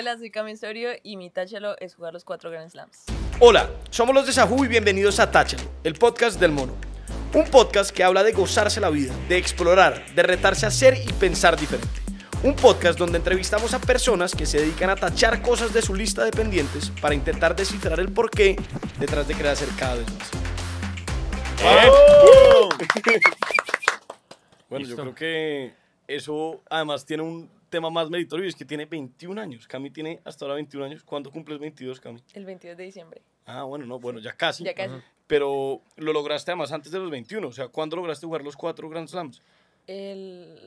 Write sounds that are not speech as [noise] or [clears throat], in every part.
Hola, soy Cami y mi Táchelo es jugar los cuatro Grand Slams. Hola, somos los de Sahu y bienvenidos a Táchelo, el podcast del mono. Un podcast que habla de gozarse la vida, de explorar, de retarse a ser y pensar diferente. Un podcast donde entrevistamos a personas que se dedican a tachar cosas de su lista de pendientes para intentar descifrar el porqué detrás de querer hacer cada vez más. ¡Oh! [laughs] bueno, yo creo que eso además tiene un tema más meritorio es que tiene 21 años. Cami tiene hasta ahora 21 años. ¿Cuándo cumples 22, Cami? El 22 de diciembre. Ah, bueno, no, bueno, ya casi. Ya casi. Pero lo lograste además antes de los 21. O sea, ¿cuándo lograste jugar los cuatro Grand Slams? El.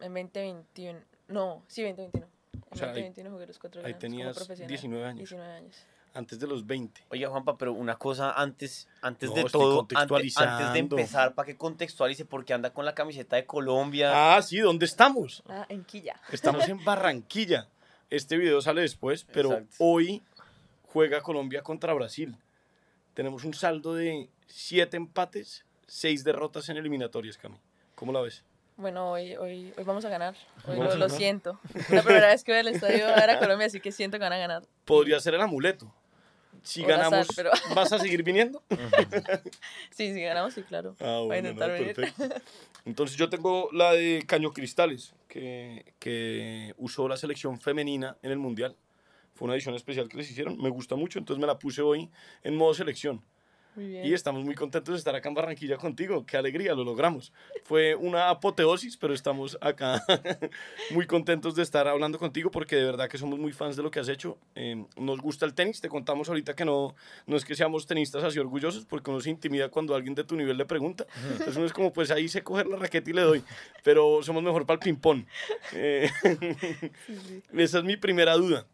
En 2021. No, sí, 2021. En o sea, 2021 jugué los cuatro Ahí tenías 19 años. 19 años antes de los 20. Oye, Juanpa, pero una cosa antes, antes de todo, antes, de empezar, para que contextualice, porque anda con la camiseta de Colombia. Ah, sí, ¿dónde estamos? Ah, en Quilla. Estamos en [laughs] Barranquilla. Este video sale después, pero hoy juega Colombia contra Brasil. Tenemos un saldo de 7 empates, 6 derrotas en eliminatorias, Cami. ¿Cómo la ves? Bueno, hoy, hoy, hoy vamos a ganar. lo, siento. La primera vez que voy al estadio a Colombia, así que siento que van a ganar. Podría ser el amuleto si ganamos, [laughs] ¿vas a seguir viniendo? [laughs] sí, si ganamos, sí, claro. Ah, bueno, [laughs] Entonces yo tengo la de Caño Cristales, que, que usó la selección femenina en el Mundial. Fue una edición especial que les hicieron, me gusta mucho, entonces me la puse hoy en modo selección. Y estamos muy contentos de estar acá en Barranquilla contigo. Qué alegría, lo logramos. Fue una apoteosis, pero estamos acá [laughs] muy contentos de estar hablando contigo porque de verdad que somos muy fans de lo que has hecho. Em, nos gusta el tenis, te contamos ahorita que no, no es que seamos tenistas así orgullosos porque uno se intimida cuando alguien de tu nivel le pregunta. Entonces uno es como, pues ahí sé coger la raqueta y le doy, pero somos mejor para el ping-pong. Eh, [laughs] esa es mi primera duda,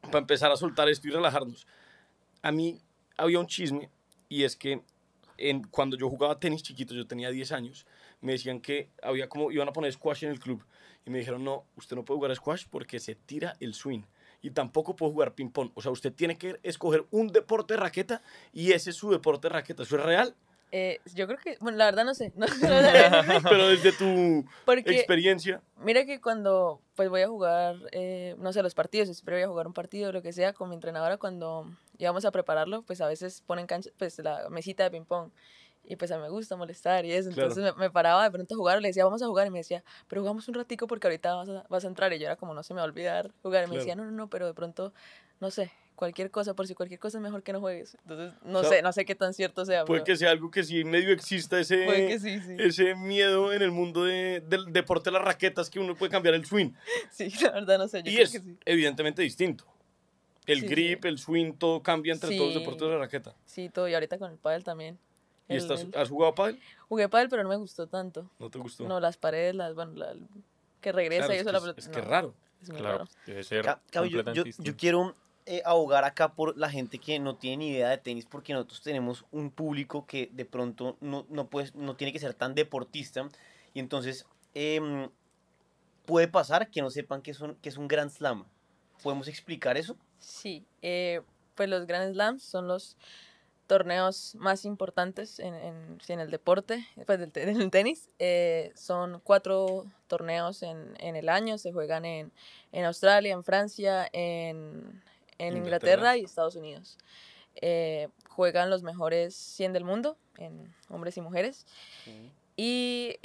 para empezar a soltar esto y relajarnos. A mí había un chisme y es que en, cuando yo jugaba tenis chiquito, yo tenía 10 años, me decían que había como, iban a poner squash en el club. Y me dijeron, no, usted no puede jugar squash porque se tira el swing. Y tampoco puede jugar ping-pong. O sea, usted tiene que escoger un deporte de raqueta y ese es su deporte de raqueta. ¿Eso es real? Eh, yo creo que, bueno, la verdad no sé. [laughs] No, [laughs] Pero desde tu experiencia. Mira que cuando pues voy a jugar, eh, no sé, los partidos, siempre voy a jugar un partido, lo que sea, con mi entrenadora cuando vamos a prepararlo, pues a veces ponen cancha, pues la mesita de ping-pong. Y pues a mí me gusta molestar y eso. Entonces me, paraba de pronto a jugar, le decía, vamos a jugar. Y me decía, pero jugamos un ratico porque ahorita vas a, entrar. Y yo era como, no se me va a olvidar jugar. Y me decía, no, no, no, pero de pronto, no sé, cualquier cosa, por si cualquier cosa es mejor que no juegues. Entonces, no sé, no sé qué tan cierto sea. Puede que sea algo que sí medio exista ese, ese miedo en el mundo de, del deporte de las raquetas que uno puede cambiar el swing. [laughs] Sí, la verdad no sé. Yo y creo es que sí. evidentemente distinto. El grip, el swing, todo cambia entre todos los deportes de la raqueta. Sí, todo. Y ahorita con el pádel también. ¿Y estás, has jugado pádel? Jugué pádel, pero no me gustó tanto. ¿No te gustó? No, las paredes, las, bueno, la, que regresa y eso es, la Es que raro. claro. Debe Ser yo, quiero eh, ahogar acá por la gente que no tiene ni idea de tenis, porque nosotros tenemos un público que de pronto no, no, no tiene que ser tan deportista. Y entonces em, puede pasar que no sepan que es un, que es un Grand Slam. ¿Podemos explicar eso? Sí, eh, pues los Grand Slams son los torneos más importantes en, el deporte, pues en el [laughs] tenis. Eh, son cuatro torneos en, el año, se juegan en, Australia, en Francia, en, Inglaterra. y Estados Unidos. Eh, juegan los mejores 100 del mundo, en hombres y mujeres. Y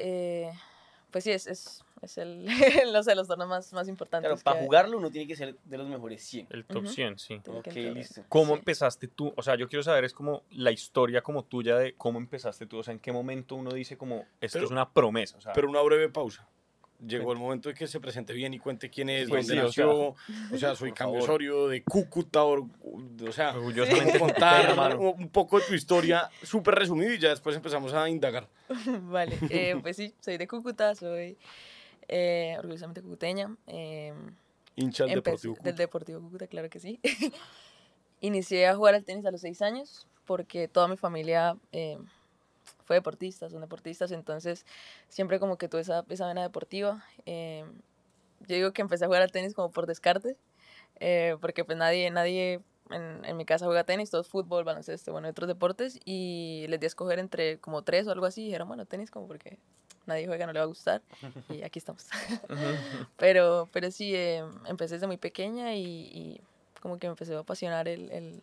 pues sí, es es el, no [laughs] sé, los tornos más, más importantes. Pero para jugarlo uno tiene que ser de los mejores 100. El top 100, sí. Ok, listo. ¿Cómo empezaste tú? O sea, yo quiero saber, es como la historia como tuya de cómo empezaste tú. O sea, en qué momento uno dice como, esto es una promesa. pero una breve pausa. Llegó el momento de que se presente bien y cuente quién es, pues dónde nació. O sea, soy [laughs] cambiosorio de Cúcuta. O, sea, orgullosamente [laughs] contar un, poco de tu historia súper resumido y ya después empezamos a indagar. Vale, eh, pues sí, soy de Cúcuta, soy eh, orgullosamente cucuteña. Em, Hincha del Deportivo Cucuta claro que sí. [laughs] Inicié a jugar al tenis a los seis años porque toda mi familia em, fue deportista, son deportistas, entonces siempre como que tuve esa, esa vena deportiva. Em, yo digo que empecé a jugar al tenis como por descarte, eh, porque pues nadie, nadie en, mi casa juega tenis, todo es fútbol, baloncesto, bueno, otros deportes, y les di a escoger entre como tres o algo así, y dijeron, bueno, tenis como porque nadie juega, no le va a gustar [laughs] y aquí estamos. [laughs] pero, pero sí, em, empecé desde muy pequeña y, como que me empecé a apasionar el,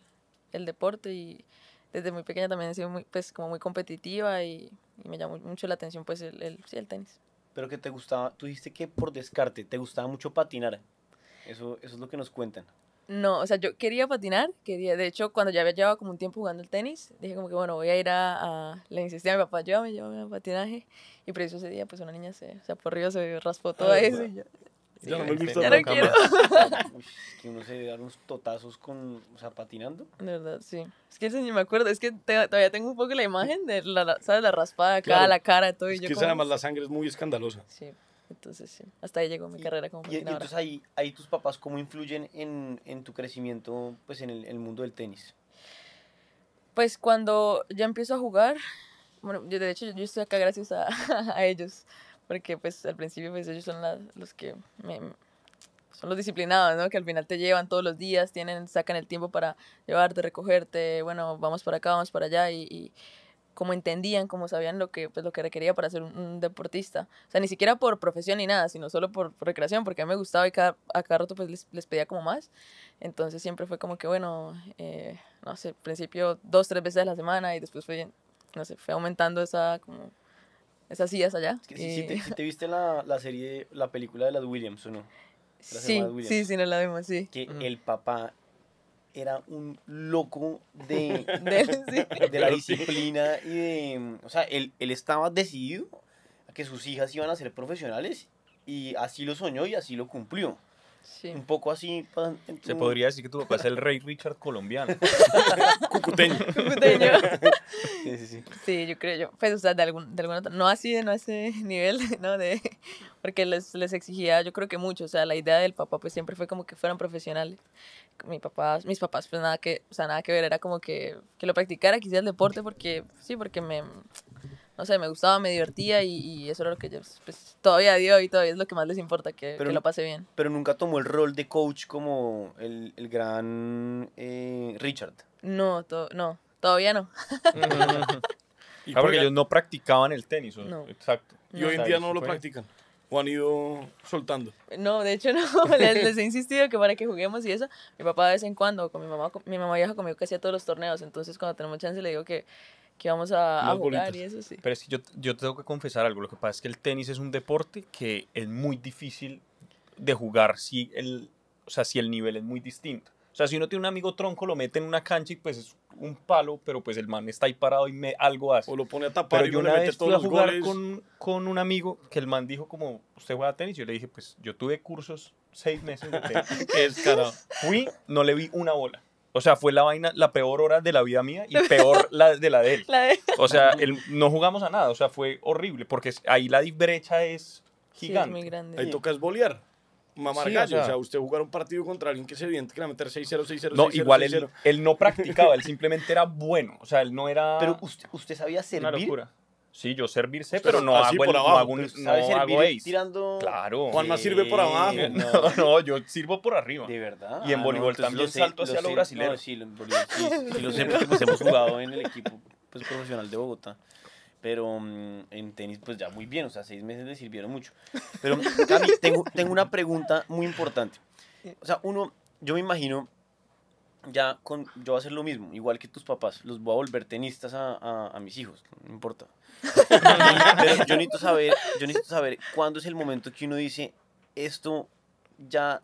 el, deporte y desde muy pequeña también he sido muy, pues, como muy competitiva y, me llamó mucho la atención pues el, el, sí, el tenis. Pero que te gustaba, tú dijiste que por descarte, te gustaba mucho patinar. Eso, eso es lo que nos cuentan. No, o sea, yo quería patinar, quería, de hecho, cuando ya había llevado como un tiempo jugando el tenis, dije como que, bueno, voy a ir a, le insistí a mi papá, llévame, llévame a patinaje, y por eso ese día, pues una niña se, o sea, por arriba se raspó todo eso, y yo, sí, ya no me he este, visto no quiero. [laughs] Uy, que uno se da unos totazos con, o sea, patinando. De verdad, sí. Es que ni me acuerdo, es que todavía tengo un poco la imagen de la, ¿sabes? La raspada acá, la cara, y todo. Y es yo que como... además la sangre es muy escandalosa. Sí. Entonces, hasta ahí llegó mi carrera como Y, entonces ahí, ahí tus papás, ¿cómo influyen en, tu crecimiento pues en el, mundo del tenis? Pues cuando ya empiezo a jugar, bueno, yo, de hecho yo, estoy acá gracias [laughs] a, ellos, porque pues al principio pues ellos son los que me, son los disciplinados, ¿no? Que al final te llevan todos los días, tienen, sacan el tiempo para llevarte, recogerte, bueno, vamos para acá, vamos para allá y como entendían, como sabían lo que, pues, lo que requería para ser un, deportista. O sea, ni siquiera por profesión ni nada, sino solo por, recreación, porque a mí me gustaba y cada, a cada rato pues, les, pedía como más. Entonces siempre fue como que, bueno, eh, no sé, al principio dos, tres veces a la semana y después fue, no sé, fue aumentando esa como... Esas sillas allá. Eh, te, [laughs] viste la, la serie, la película de las Williams, ¿o no? sí, sí, sí, no la vimos, sí. Que el papá era un loco de, [laughs] de, la disciplina y de... O sea, él, él estaba decidido a que sus hijas iban a ser profesionales y así lo soñó y así lo cumplió. Un poco así. Se podría decir que tu papá es el rey Richard colombiano. [laughs] Cucuteño. Cucuteño. sí, sí, sí. yo creo, yo, pues, o sea, de, algún, de no así, de no a ese [laughs] nivel, ¿no? De, porque les, les exigía, yo creo que mucho, o sea, la idea del papá, pues, siempre fue como que fueran profesionales. Mi papá, mis papás, pues, nada que, o sea, nada que ver, era como que, que lo practicara quisiera el deporte, porque, sí, porque me, no sé, me gustaba, me divertía y, eso era lo que ellos pues, todavía dio y todavía es lo que más les importa, que, que lo pase bien. Pero nunca tomó el rol de coach como el, gran eh, Richard. No, no, todavía no. [laughs] Ah, porque ellos no practicaban el tenis, exacto. Y hoy en día no lo practican. ¿O han ido soltando? No, de hecho no, [laughs] les, he insistido que para que juguemos y eso, mi papá de vez en cuando, con mi mamá, mi mamá viaja conmigo casi a todos los torneos, entonces cuando tenemos chance le digo que, que vamos a, jugar y eso sí. Pero es que yo, yo tengo que confesar algo. Lo que pasa es que el tenis es un deporte que es muy difícil de jugar si el, o sea, si el nivel es muy distinto. O sea, si uno tiene un amigo tronco, lo mete en una cancha y pues es un palo, pero pues el man está ahí parado y me, algo hace. O lo pone a tapar pero y yo una le vez fui a jugar con, con, un amigo que el man dijo como, ¿usted juega a tenis? Yo le dije, pues yo tuve cursos seis meses de tenis. [laughs] es Fui, no le vi una bola. O sea, fue la vaina, la peor hora de la vida mía y peor [laughs] la de la de él. O sea, no jugamos a nada, o sea, fue horrible, porque ahí la brecha es gigante. Sí, es muy grande. Ahí tocas bolear. Mamar gallo, o, sea, usted jugar un partido contra alguien que se evidente que a meter 6-0, 6-0, No, igual él, él, no practicaba, él simplemente era bueno, o sea, él no era... Pero usted, usted sabía servir. Una locura. Sí, yo servirse, pero, pero no, hago abajo, no hago, no Tirando... Claro. sirve por abajo. No. yo sirvo por arriba. De verdad. Y en ah, voleibol también salto hacia lo, brasileño. sí, sí, [laughs] lo sé porque pues hemos jugado en el equipo pues, profesional de Bogotá. Pero mm, en tenis, pues ya muy bien, o sea, seis meses le sirvieron mucho. Pero, Cami, tengo, tengo una pregunta muy importante. O sea, uno, yo me imagino ya con, yo voy a hacer lo mismo, igual que tus papás, los voy a volver tenistas a, a, mis hijos, no importa. [laughs] yo necesito, saber, yo necesito saber cuándo es el momento que uno dice, esto ya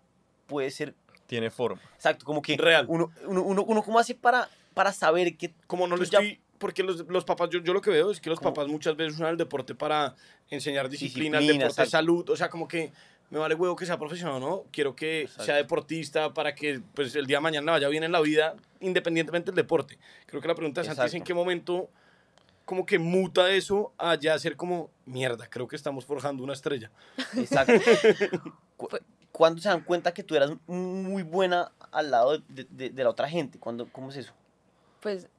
puede ser... Tiene forma. Exacto, como que... Real. Uno, uno, uno, hace para, para saber que... Como no lo estoy... Porque los, los papás, yo, yo, lo que veo es que los papás muchas veces usan el deporte para enseñar disciplinas, Disciplina, deporte, exacto. salud, o sea, como que me vale huevo que sea profesional no, quiero que sea deportista para que pues, el día de mañana vaya bien en la vida, independientemente del deporte. Creo que la pregunta es es, en qué momento como que muta eso a ya ser como, mierda, creo que estamos forjando una estrella. Exacto. [laughs] ¿Cuándo se dan cuenta que tú eras muy buena al lado de, la otra gente? ¿Cómo es eso? Pues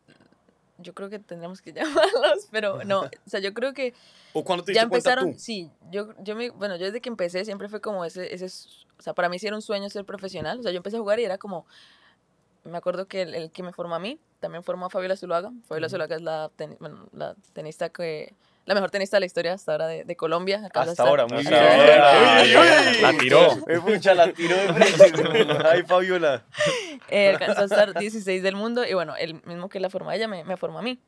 yo creo que tendríamos que [laughs] llamarlos, pero no, [laughs] o sea, yo creo que... ¿O cuando te ya empezaron, Sí, yo, yo me, bueno, yo desde que empecé siempre fue como ese, ese, o sea, para mí sí era un sueño ser profesional, o sea, yo empecé a jugar y era como, me acuerdo que el, que me formó a mí, también formó a Fabiola Zuluaga, Fabiola uh Zuluaga es la, la tenista que la mejor tenista de la historia hasta ahora de, de Colombia. hasta ahora, muy La tiró. Mucha, la tiró de frente. [laughs] Ay, Fabiola. Eh, alcanzó a estar 16 del mundo y bueno, el mismo que la formó ella me, me formó a mí.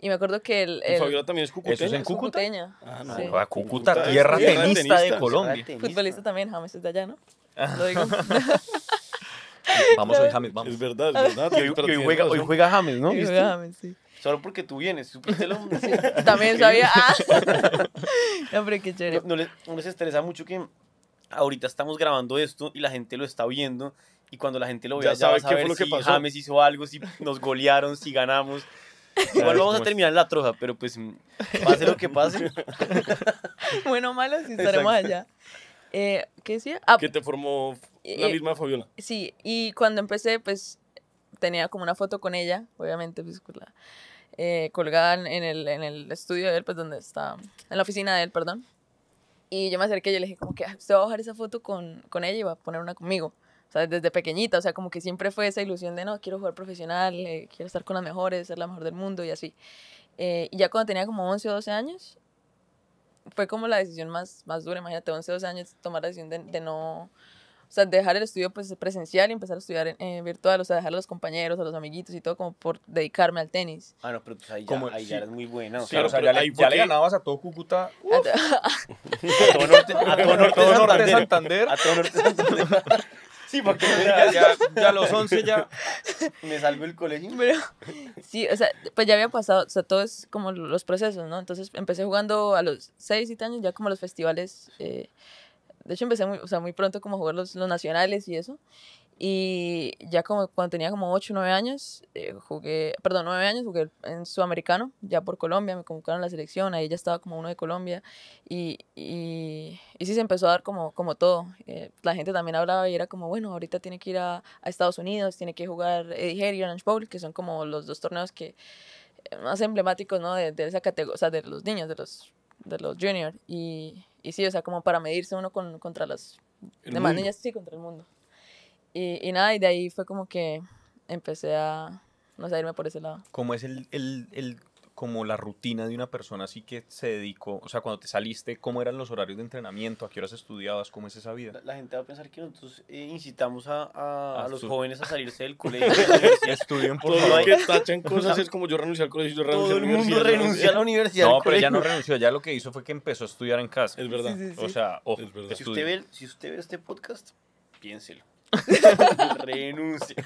Y me acuerdo que el. Fabiola también es cucuteña. ¿Eso es en Cúcuta? Ah, no. Cúcuta, tierra tenista, de Colombia. Futbolista también, James es de allá, ¿no? Ah. Lo digo. [laughs] vamos hoy, James, vamos. Es verdad, es verdad. hoy, juega, hoy juega James, ¿no? Hoy juega James, sí. Solo porque tú vienes, supiste lo [laughs] También sabía. Ah. [laughs] [laughs] Hombre, qué chévere. No, les, estresa mucho que ahorita estamos grabando esto y la gente lo está viendo y cuando la gente lo vea ya, ya sabe vas a ver si pasó. James hizo algo, si nos golearon, si ganamos. Igual vamos a terminar la troja, pero pues mm, pase lo que pase. bueno, malo, si estaremos allá. Eh, ¿Qué decía? Ah, que te formó eh, la misma Fabiola. Sí, y cuando empecé, pues tenía como una foto con ella, obviamente, pues, eh, colgada en el, en el, estudio de él, pues donde está, en la oficina de él, perdón. Y yo me acerqué y yo le dije, como que ah, usted va a bajar esa foto con, con ella y va a poner una conmigo. O sea, desde pequeñita, o sea, como que siempre fue esa ilusión de, no, quiero jugar profesional, eh, quiero estar con las mejores, ser la mejor del mundo y así. Eh, y ya cuando tenía como 11 o 12 años, fue como la decisión más, más dura, imagínate, 11 o 12 años, tomar la decisión de no o sea, dejar el estudio pues, presencial y empezar a estudiar en virtual, o sea, dejar a los compañeros, a los amiguitos y todo como por dedicarme al tenis. Ah, no, pero pues, ahí, ya, eres muy buena. O sea, o sea, ya, le, ya le ganabas a todo Cúcuta, [laughs] a todo norte, a todo norte, de Santander. A todo norte Santander. [laughs] Sí, porque ya, a los 11 ya. me salió el colegio. sí, o sea, pues ya había pasado, o sea, todo es como los procesos, ¿no? Entonces empecé jugando a los 6, 7 años, ya como los festivales eh, de hecho empecé muy, o sea, muy pronto como a jugar los, los nacionales y eso. Y ya como cuando tenía como 8, 9 años, eh, jugué, perdón, 9 años, jugué en Sudamericano, ya por Colombia, me convocaron a la selección, ahí ya estaba como uno de Colombia. Y, y, y sí se empezó a dar como, como todo. Eh, la gente también hablaba y era como, bueno, ahorita tiene que ir a, Estados Unidos, tiene que jugar Eddie Head y Orange Bowl, que son como los dos torneos que eh, más emblemáticos, ¿no? De, de esa categoría, o sea, de los niños, de los de los juniors. Y, y sí, o sea, como para medirse uno contra las demás niñas, sí, contra el mundo. Y, y, nada, y de ahí fue como que empecé a, no sé, a irme por ese lado. ¿Cómo es el, el, el como la rutina de una persona así que se dedicó, o sea, cuando te saliste, cómo eran los horarios de entrenamiento, a qué horas estudiabas, cómo es esa vida. La, gente va a pensar que nosotros eh, incitamos a, los jóvenes a salirse del [laughs] colegio. Todo Estudien por que tachan cosas es como yo renuncié al colegio, yo renuncié Todo a la universidad. el mundo a la universidad. No, pero ella no [laughs] renunció, ya lo que hizo fue que empezó a estudiar en casa. Es verdad. O sea, Si, usted ve, si usted ve este podcast, piénselo. Renuncia.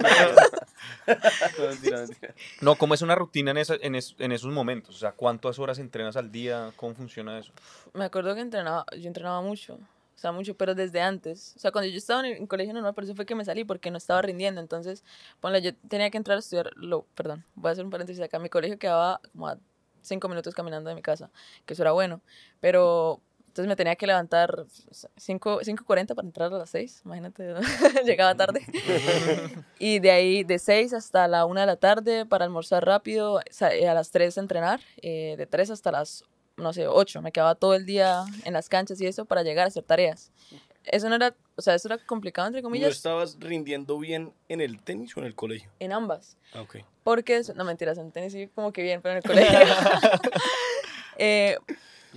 [laughs] no, ¿cómo es una rutina en, en, en, esos momentos? O sea, ¿cuántas horas entrenas al día? ¿Cómo funciona eso? Me acuerdo que entrenaba, yo entrenaba mucho, o sea, mucho, pero desde antes. O sea, cuando yo estaba en, el, colegio normal, por eso fue que me salí, porque no estaba rindiendo. Entonces, bueno, yo tenía que entrar a estudiar, lo, perdón, voy a hacer un paréntesis acá, mi colegio quedaba como a cinco minutos caminando de mi casa, que eso era bueno, pero entonces me tenía que levantar 5.40 para entrar a las 6, imagínate, [laughs] llegaba tarde. y de ahí de 6 hasta la 1 de la tarde para almorzar rápido, eh, a las 3 entrenar, eh, de 3 hasta las, no sé, 8. Me quedaba todo el día en las canchas y eso para llegar a hacer tareas. Eso no era, o sea, eso era complicado, entre comillas. estabas rindiendo bien en el tenis o en el colegio? En ambas. Ah, ok. Porque, no mentiras, en tenis sí como que bien, pero en el colegio... [laughs] [laughs] Eh,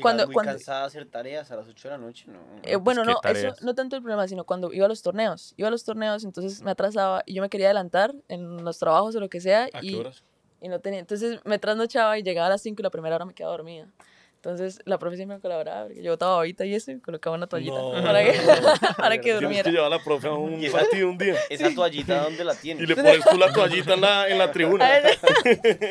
cuando, muy cuando cansada hacer tareas a las 8 de la noche, ¿no? Eh, pues bueno, no, eso no tanto el problema, sino cuando iba a los torneos. Iba a los torneos, entonces me atrasaba y yo me quería adelantar en los trabajos o lo que sea. ¿A y, horas? Y no tenía, entonces me trasnochaba y llegaba a las 5 y la primera hora me quedaba dormida. Entonces la profe me colaboraba, porque yo botaba babita y eso y colocaba una toallita para que, [laughs] [laughs] para que durmiera. que llevaba la profe un partido un día. ¿Esa toallita dónde la tienes? Y le pones tú la toallita en la tribuna. [laughs]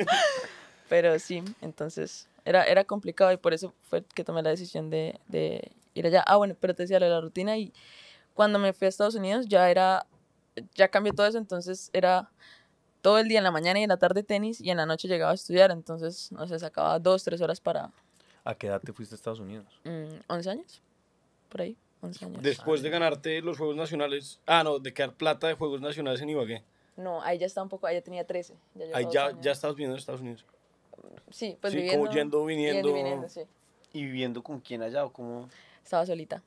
Pero sí, entonces era, era complicado y por eso fue que tomé la decisión de, de ir allá. Ah, bueno, pero te decía la rutina y cuando me fui a Estados Unidos ya era, ya cambió todo eso, entonces era todo el día en la mañana y en la tarde tenis y en la noche llegaba a estudiar, entonces, no sé, sacaba dos, tres horas para... ¿A qué edad te fuiste a Estados Unidos? 11 mm, años, por ahí, 11 años. Después de ganarte los Juegos Nacionales, ah, no, de quedar plata de Juegos Nacionales en Ibagué. No, ahí ya estaba un poco, ahí ya tenía 13. Ya ahí ya, ya estabas viendo Estados Unidos sí, pues sí, viviendo. Como yendo, viniendo. sí. ¿Y viviendo con quién allá o cómo? Estaba solita.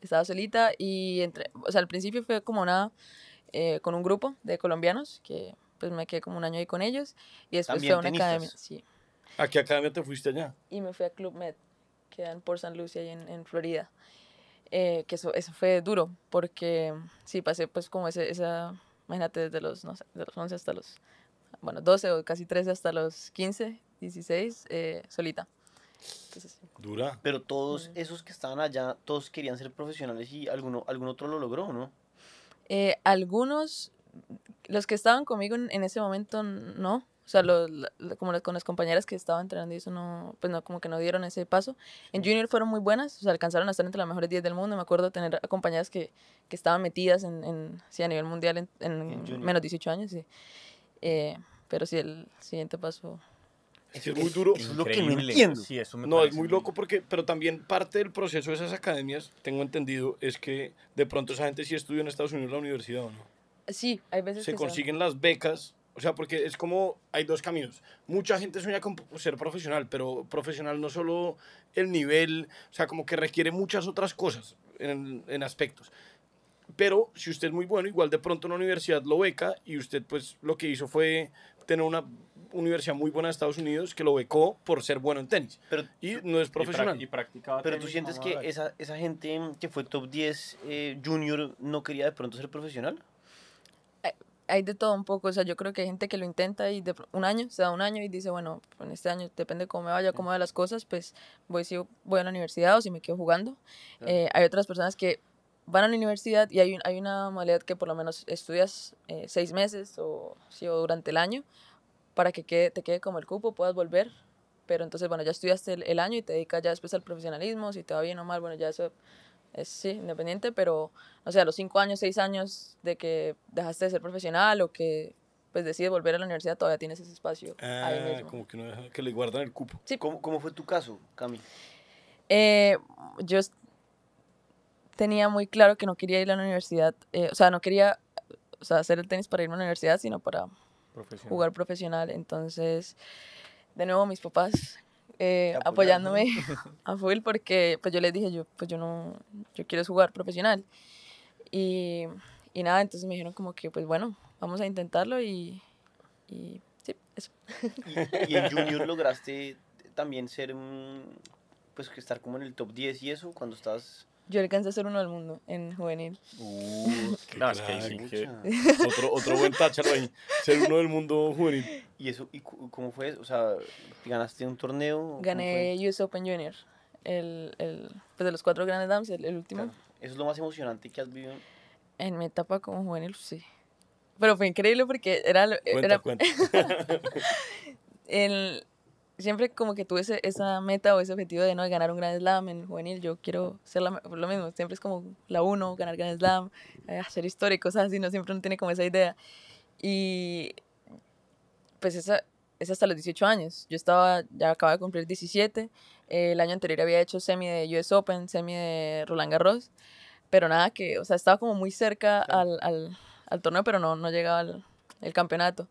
Estaba solita y entre, o sea, al principio fue como nada eh, con un grupo de colombianos que pues me quedé como un año ahí con ellos y después fue a una academia. Sí. ¿A qué academia te fuiste allá? Y me fui a Club Med, que dan por San Lucia, ahí en, en Florida. Eh, que eso, eso fue duro, porque sí, pasé pues como ese, esa, imagínate, desde los, no sé, de los 11 hasta los, bueno, 12 o casi 13 hasta los 15, 16, eh, solita. Dura. Pero todos esos que estaban allá, todos querían ser profesionales y alguno, algún otro lo logró, ¿no? Eh, algunos, los que estaban conmigo en, ese momento, no. O sea, como con las compañeras que estaban entrenando y eso no, pues no, como que no dieron ese paso. En junior fueron muy buenas, o sea, alcanzaron a estar entre las mejores 10 del mundo. Me acuerdo tener compañeras que, estaban metidas en, a nivel mundial en, menos de 18 años. Eh, pero sí, el siguiente paso es, muy duro. es lo que no entiendo. eso no, es muy loco porque, pero también parte del proceso de esas academias, tengo entendido, es que de pronto esa gente sí estudia en Estados Unidos la universidad o no. Sí, hay veces. Se consiguen las becas, o sea, porque es como, hay dos caminos. Mucha gente sueña con ser profesional, pero profesional no solo el nivel, o sea, como que requiere muchas otras cosas en, en aspectos pero si usted es muy bueno, igual de pronto una universidad lo beca y usted pues lo que hizo fue tener una universidad muy buena de Estados Unidos que lo becó por ser bueno en tenis. y no es profesional. Pero tú sientes que esa, esa, gente que fue top 10 eh, junior no quería de pronto ser profesional? hay de todo un poco, o sea, yo creo que hay gente que lo intenta y de un año, se da un año y dice, bueno, en este año depende cómo me vaya, cómo de las cosas, pues voy si voy a la universidad o si me quedo jugando. Eh, hay otras personas que van a la universidad y hay, hay una modalidad que por lo menos estudias eh, seis meses o, o durante el año para que te quede como el cupo, puedas volver. Pero entonces, bueno, ya estudiaste el, año y te dedicas ya después al profesionalismo, si te va bien o mal, bueno, ya eso es, sí, independiente, pero, o sea, los cinco años, seis años de que dejaste de ser profesional o que pues decides volver a la universidad, todavía tienes ese espacio ahí ah, mismo. como que, no deja, que le guardan el cupo. Sí. ¿Cómo, fue tu caso, Cami? Eh, yo tenía muy claro que no quería ir a la universidad, eh, o sea, no quería o sea, hacer el tenis para irme a la universidad, sino para jugar profesional. Entonces, de nuevo, mis papás eh, apoyándome [laughs] a full porque pues yo les dije, yo, pues yo no, yo quiero jugar profesional. Y, nada, entonces me dijeron como que, pues bueno, vamos a intentarlo y, y sí, eso. [laughs] ¿Y, en junior lograste también ser pues que estar como en el top 10 y eso cuando estás yo alcancé a ser uno del mundo en juvenil. Uh, [laughs] qué otro, otro buen tacho, Ser uno del mundo juvenil. ¿Y eso y cómo fue? O sea, ¿ganaste un torneo? Gané US Open Junior. El, pues de los cuatro grandes dams, el, último. ¿Eso es lo más emocionante que has vivido? En mi etapa como juvenil, sí. Pero fue increíble porque era... [laughs] el, siempre como que tuve esa meta o ese objetivo de no ganar un Grand Slam en juvenil. Yo quiero ser lo mismo, siempre es como la uno, ganar Grand Slam, eh, hacer historia cosas así, no siempre uno tiene como esa idea. Y pues esa, es hasta los 18 años. Yo estaba, ya acababa de cumplir 17. Eh, el año anterior había hecho semi de US Open, semi de Roland Garros. Pero nada, que, o sea, estaba como muy cerca al, al, torneo, pero no, no llegaba al el campeonato.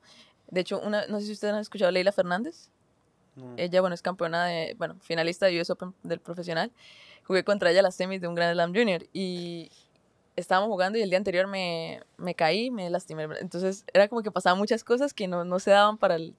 De hecho, una, no sé si ustedes han escuchado a Leila Fernández. Mm. Ella, bueno, es campeona de, bueno, finalista de US Open del profesional. Jugué contra ella las semis de un Grand Slam Junior y estábamos jugando y el día anterior me, caí, me lastimé. Entonces era como que pasaban muchas cosas que no, se daban para el,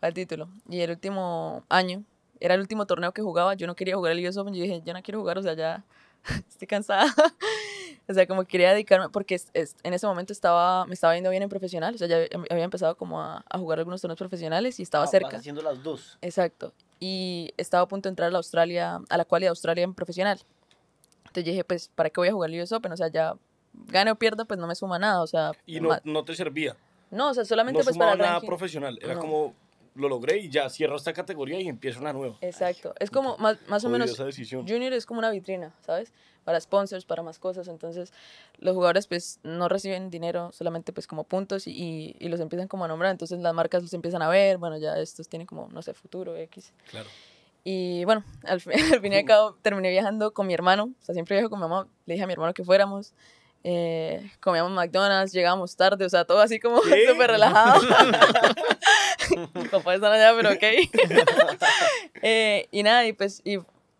para el título. Y el último año, era el último torneo que jugaba, yo no quería jugar el US Open, yo dije, yo no quiero jugar, o sea, ya [laughs] estoy cansada. [laughs] o sea, como quería dedicarme, porque es, en ese momento estaba, me estaba yendo bien en profesional, o sea, ya había em, empezado como a, jugar algunos torneos profesionales y estaba ah, cerca. haciendo las dos. Exacto. Y estaba a punto de entrar a la Australia, a la cual de Australia en profesional. Entonces dije, pues, ¿para qué voy a jugar el US Open? O sea, ya gane o pierda, pues no me suma nada, o sea. ¿Y no, no te servía? No, o sea, solamente pues para el ranking. profesional, era como lo logré y ya cierro esta categoría y empiezo una nueva. Exacto. Es como más, más o menos. Junior es como una vitrina, ¿sabes? Para sponsors, para más cosas. Entonces, los jugadores pues no reciben dinero, solamente pues como puntos y, y, los empiezan como a nombrar. Entonces las marcas los empiezan a ver, bueno, ya estos tienen como, no sé, futuro, X. Claro. Y bueno, al, [laughs] al fin y al cabo terminé viajando con mi hermano. O sea, siempre viajo con mi mamá. Le dije a mi hermano que fuéramos. Eh, comíamos McDonald's, llegábamos tarde, o sea, todo así como [laughs] súper relajado. [laughs] Papá estar allá, pero ok. [laughs] Eh, y nada, y pues, y,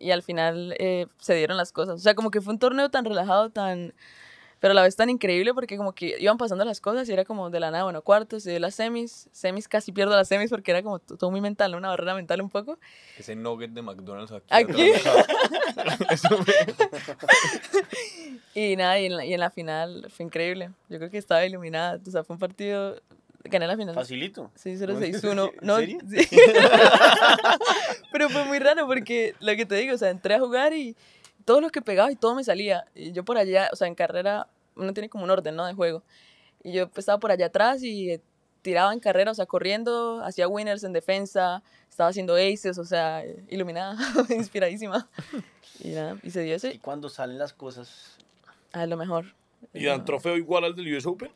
al final eh, se dieron las cosas. O sea, como que fue un torneo tan relajado, tan pero a la vez tan increíble porque como que iban pasando las cosas y era como de la nada, bueno, cuartos, y de las semis, semis casi pierdo las semis porque era como todo muy mental, una barrera mental un poco. Ese nugget de McDonald's aquí. Aquí. Y nada, y en, la, y en la final fue increíble. Yo creo que estaba iluminada. O sea, fue un partido gané la final. Facilito. Sí, 0-6-1. Sí. [laughs] Pero fue muy raro porque lo que te digo, o sea, entré a jugar y todos los que pegaba y todo me salía. Y yo por allá, o sea, en carrera uno tiene como un orden, ¿no? De juego. Y yo pues, estaba por allá atrás y eh, tiraba en carrera, o sea, corriendo, hacía winners en defensa, estaba haciendo aces, o sea, iluminada, [laughs] inspiradísima. Y nada, y se dio eso. ¿Y cuando salen las cosas a lo mejor. ¿Y eh, dan trofeo igual al del US Open?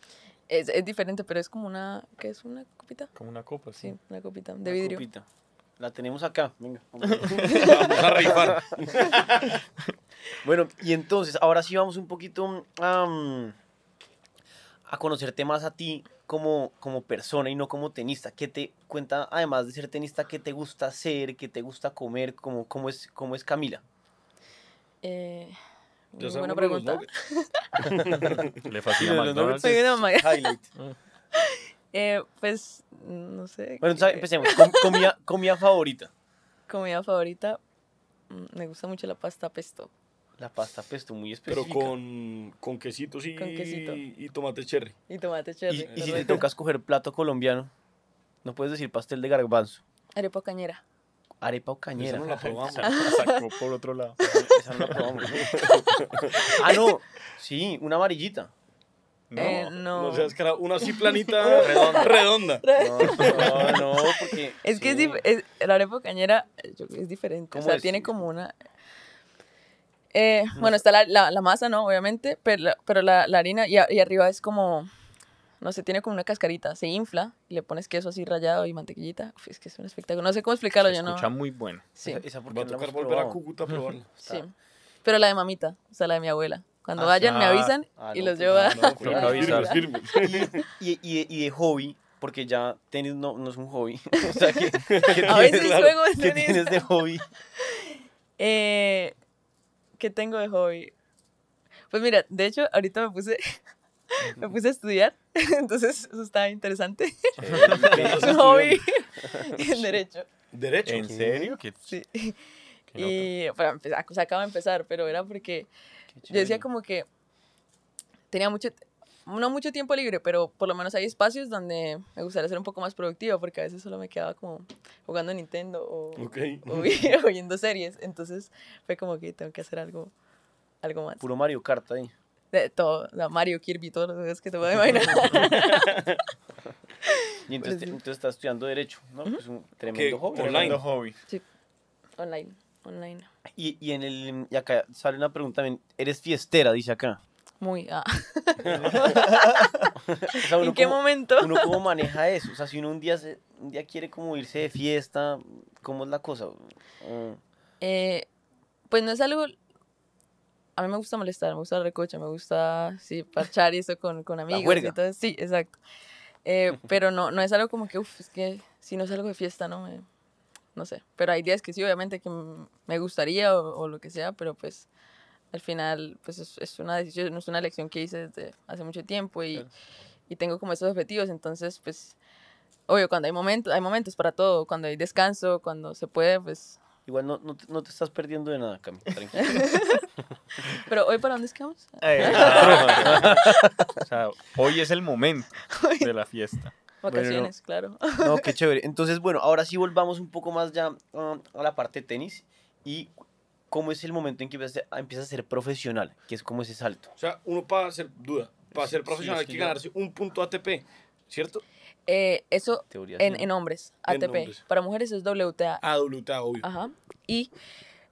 Es, diferente, pero es como una. ¿Qué es una copita? Como una copa, sí. una copita de vidrio. Copita. La tenemos acá. Venga. [laughs] vamos a rifar. [laughs] bueno, y entonces, ahora sí vamos un poquito a conocerte más a ti como, como persona y no como tenista. ¿Qué te cuenta, además de ser tenista, qué te gusta hacer, qué te gusta comer, cómo, cómo es, cómo es Camila? Eh, es una buena pregunta. [laughs] Le fascina McDonald's. Highlight. [laughs] Eh, pues, no sé. Bueno, entonces empecemos. comida, comida favorita. Comida favorita. Mm, me gusta mucho la pasta pesto. La pasta pesto, muy Pero con, con quesitos y, Con quesito. y tomate cherry. Y tomate cherry. Y, si te tocas coger plato colombiano, no puedes decir pastel de garbanzo. Arepa cañera arepa o cañera. Esa no la probamos. sacó ah. por otro lado. [laughs] Esa no la probamos. [laughs] ah, no. Sí, una amarillita. No, eh, no. no seas cara, una así planita [laughs] redonda. redonda. No, no, porque. Es que es, la arepa cañera eh, es diferente. O sea, tiene como una. Eh, bueno, está la, la, masa, ¿no? Obviamente, pero, pero la, harina y, arriba es como no sé, tiene como una cascarita, se infla y le pones queso así rallado y mantequillita. es que es un espectáculo. No sé cómo explicarlo, yo no. Escucha muy bueno. Sí. Esa, porque Va a tocar volver a Cúcuta a [laughs] probarlo. sí. Pero la de mamita, o sea, la de mi abuela. Cuando ah, vayan, me avisan ah, ah, y los llevo a. [laughs] [laughs] y, y, y de hobby, porque ya tenis no, es un hobby. o sea, que, a veces juego de tenis. ¿Qué tienes de hobby? Eh, ¿Qué tengo de hobby? Pues mira, de hecho, ahorita me puse me puse a estudiar, [laughs] entonces eso estaba interesante. [laughs] Es un hobby [laughs] en derecho. ¿Derecho? ¿En serio? Sí. Y se acaba de empezar, pero era porque yo decía como que tenía mucho, no mucho tiempo libre, pero por lo menos hay espacios donde me gustaría ser un poco más productiva, porque a veces solo me quedaba como jugando a Nintendo o, o, o oyendo series. Entonces fue como que tengo que hacer algo, algo más. Puro Mario Kart ahí. De todo, la Mario Kirby, todo lo es que te puedo [laughs] imaginar. y pues entonces, estás estudiando Derecho, ¿no? Es un tremendo hobby. Tremendo hobby. Sí, online, online. Y, y, en el, y acá sale una pregunta también, ¿eres fiestera? Dice acá. Muy, ah. [laughs] ¿En qué momento? ¿Uno cómo maneja eso? O sea, si uno un día, se, un día quiere como irse de fiesta, ¿cómo es la cosa? Eh, pues no es algo a mí me gusta molestar, me gusta recocha, me gusta sí, parchar y eso con, con amigos. La Sí, exacto. Eh, [laughs] pero no, no es algo como que, uff, es que si no es algo de fiesta, no eh, no sé. Pero hay días que sí, obviamente, que me gustaría o, lo que sea, pero pues al final, pues es, una decisión, es una elección que hice desde hace mucho tiempo y, y tengo como esos objetivos, entonces, pues, obvio, cuando hay momentos, hay momentos para todo, cuando hay descanso, cuando se puede, pues Igual no, te estás perdiendo de nada, Cami, tranquilo. [laughs] Pero hoy para dónde es que vamos? [laughs] hoy es el momento de la fiesta. Vacaciones, claro. No, qué [laughs] chévere. Entonces, bueno, ahora sí volvamos un poco más ya mm, a la parte de tenis y cómo es el momento en que empiezas a, ser profesional, que es como ese salto. O sea, uno para hacer duda, para ser profesional hay que ganarse un punto ATP, ¿cierto? Eh, eso en, hombres, ATP. Para mujeres es WTA. Ah, WTA, obvio. Ajá. Y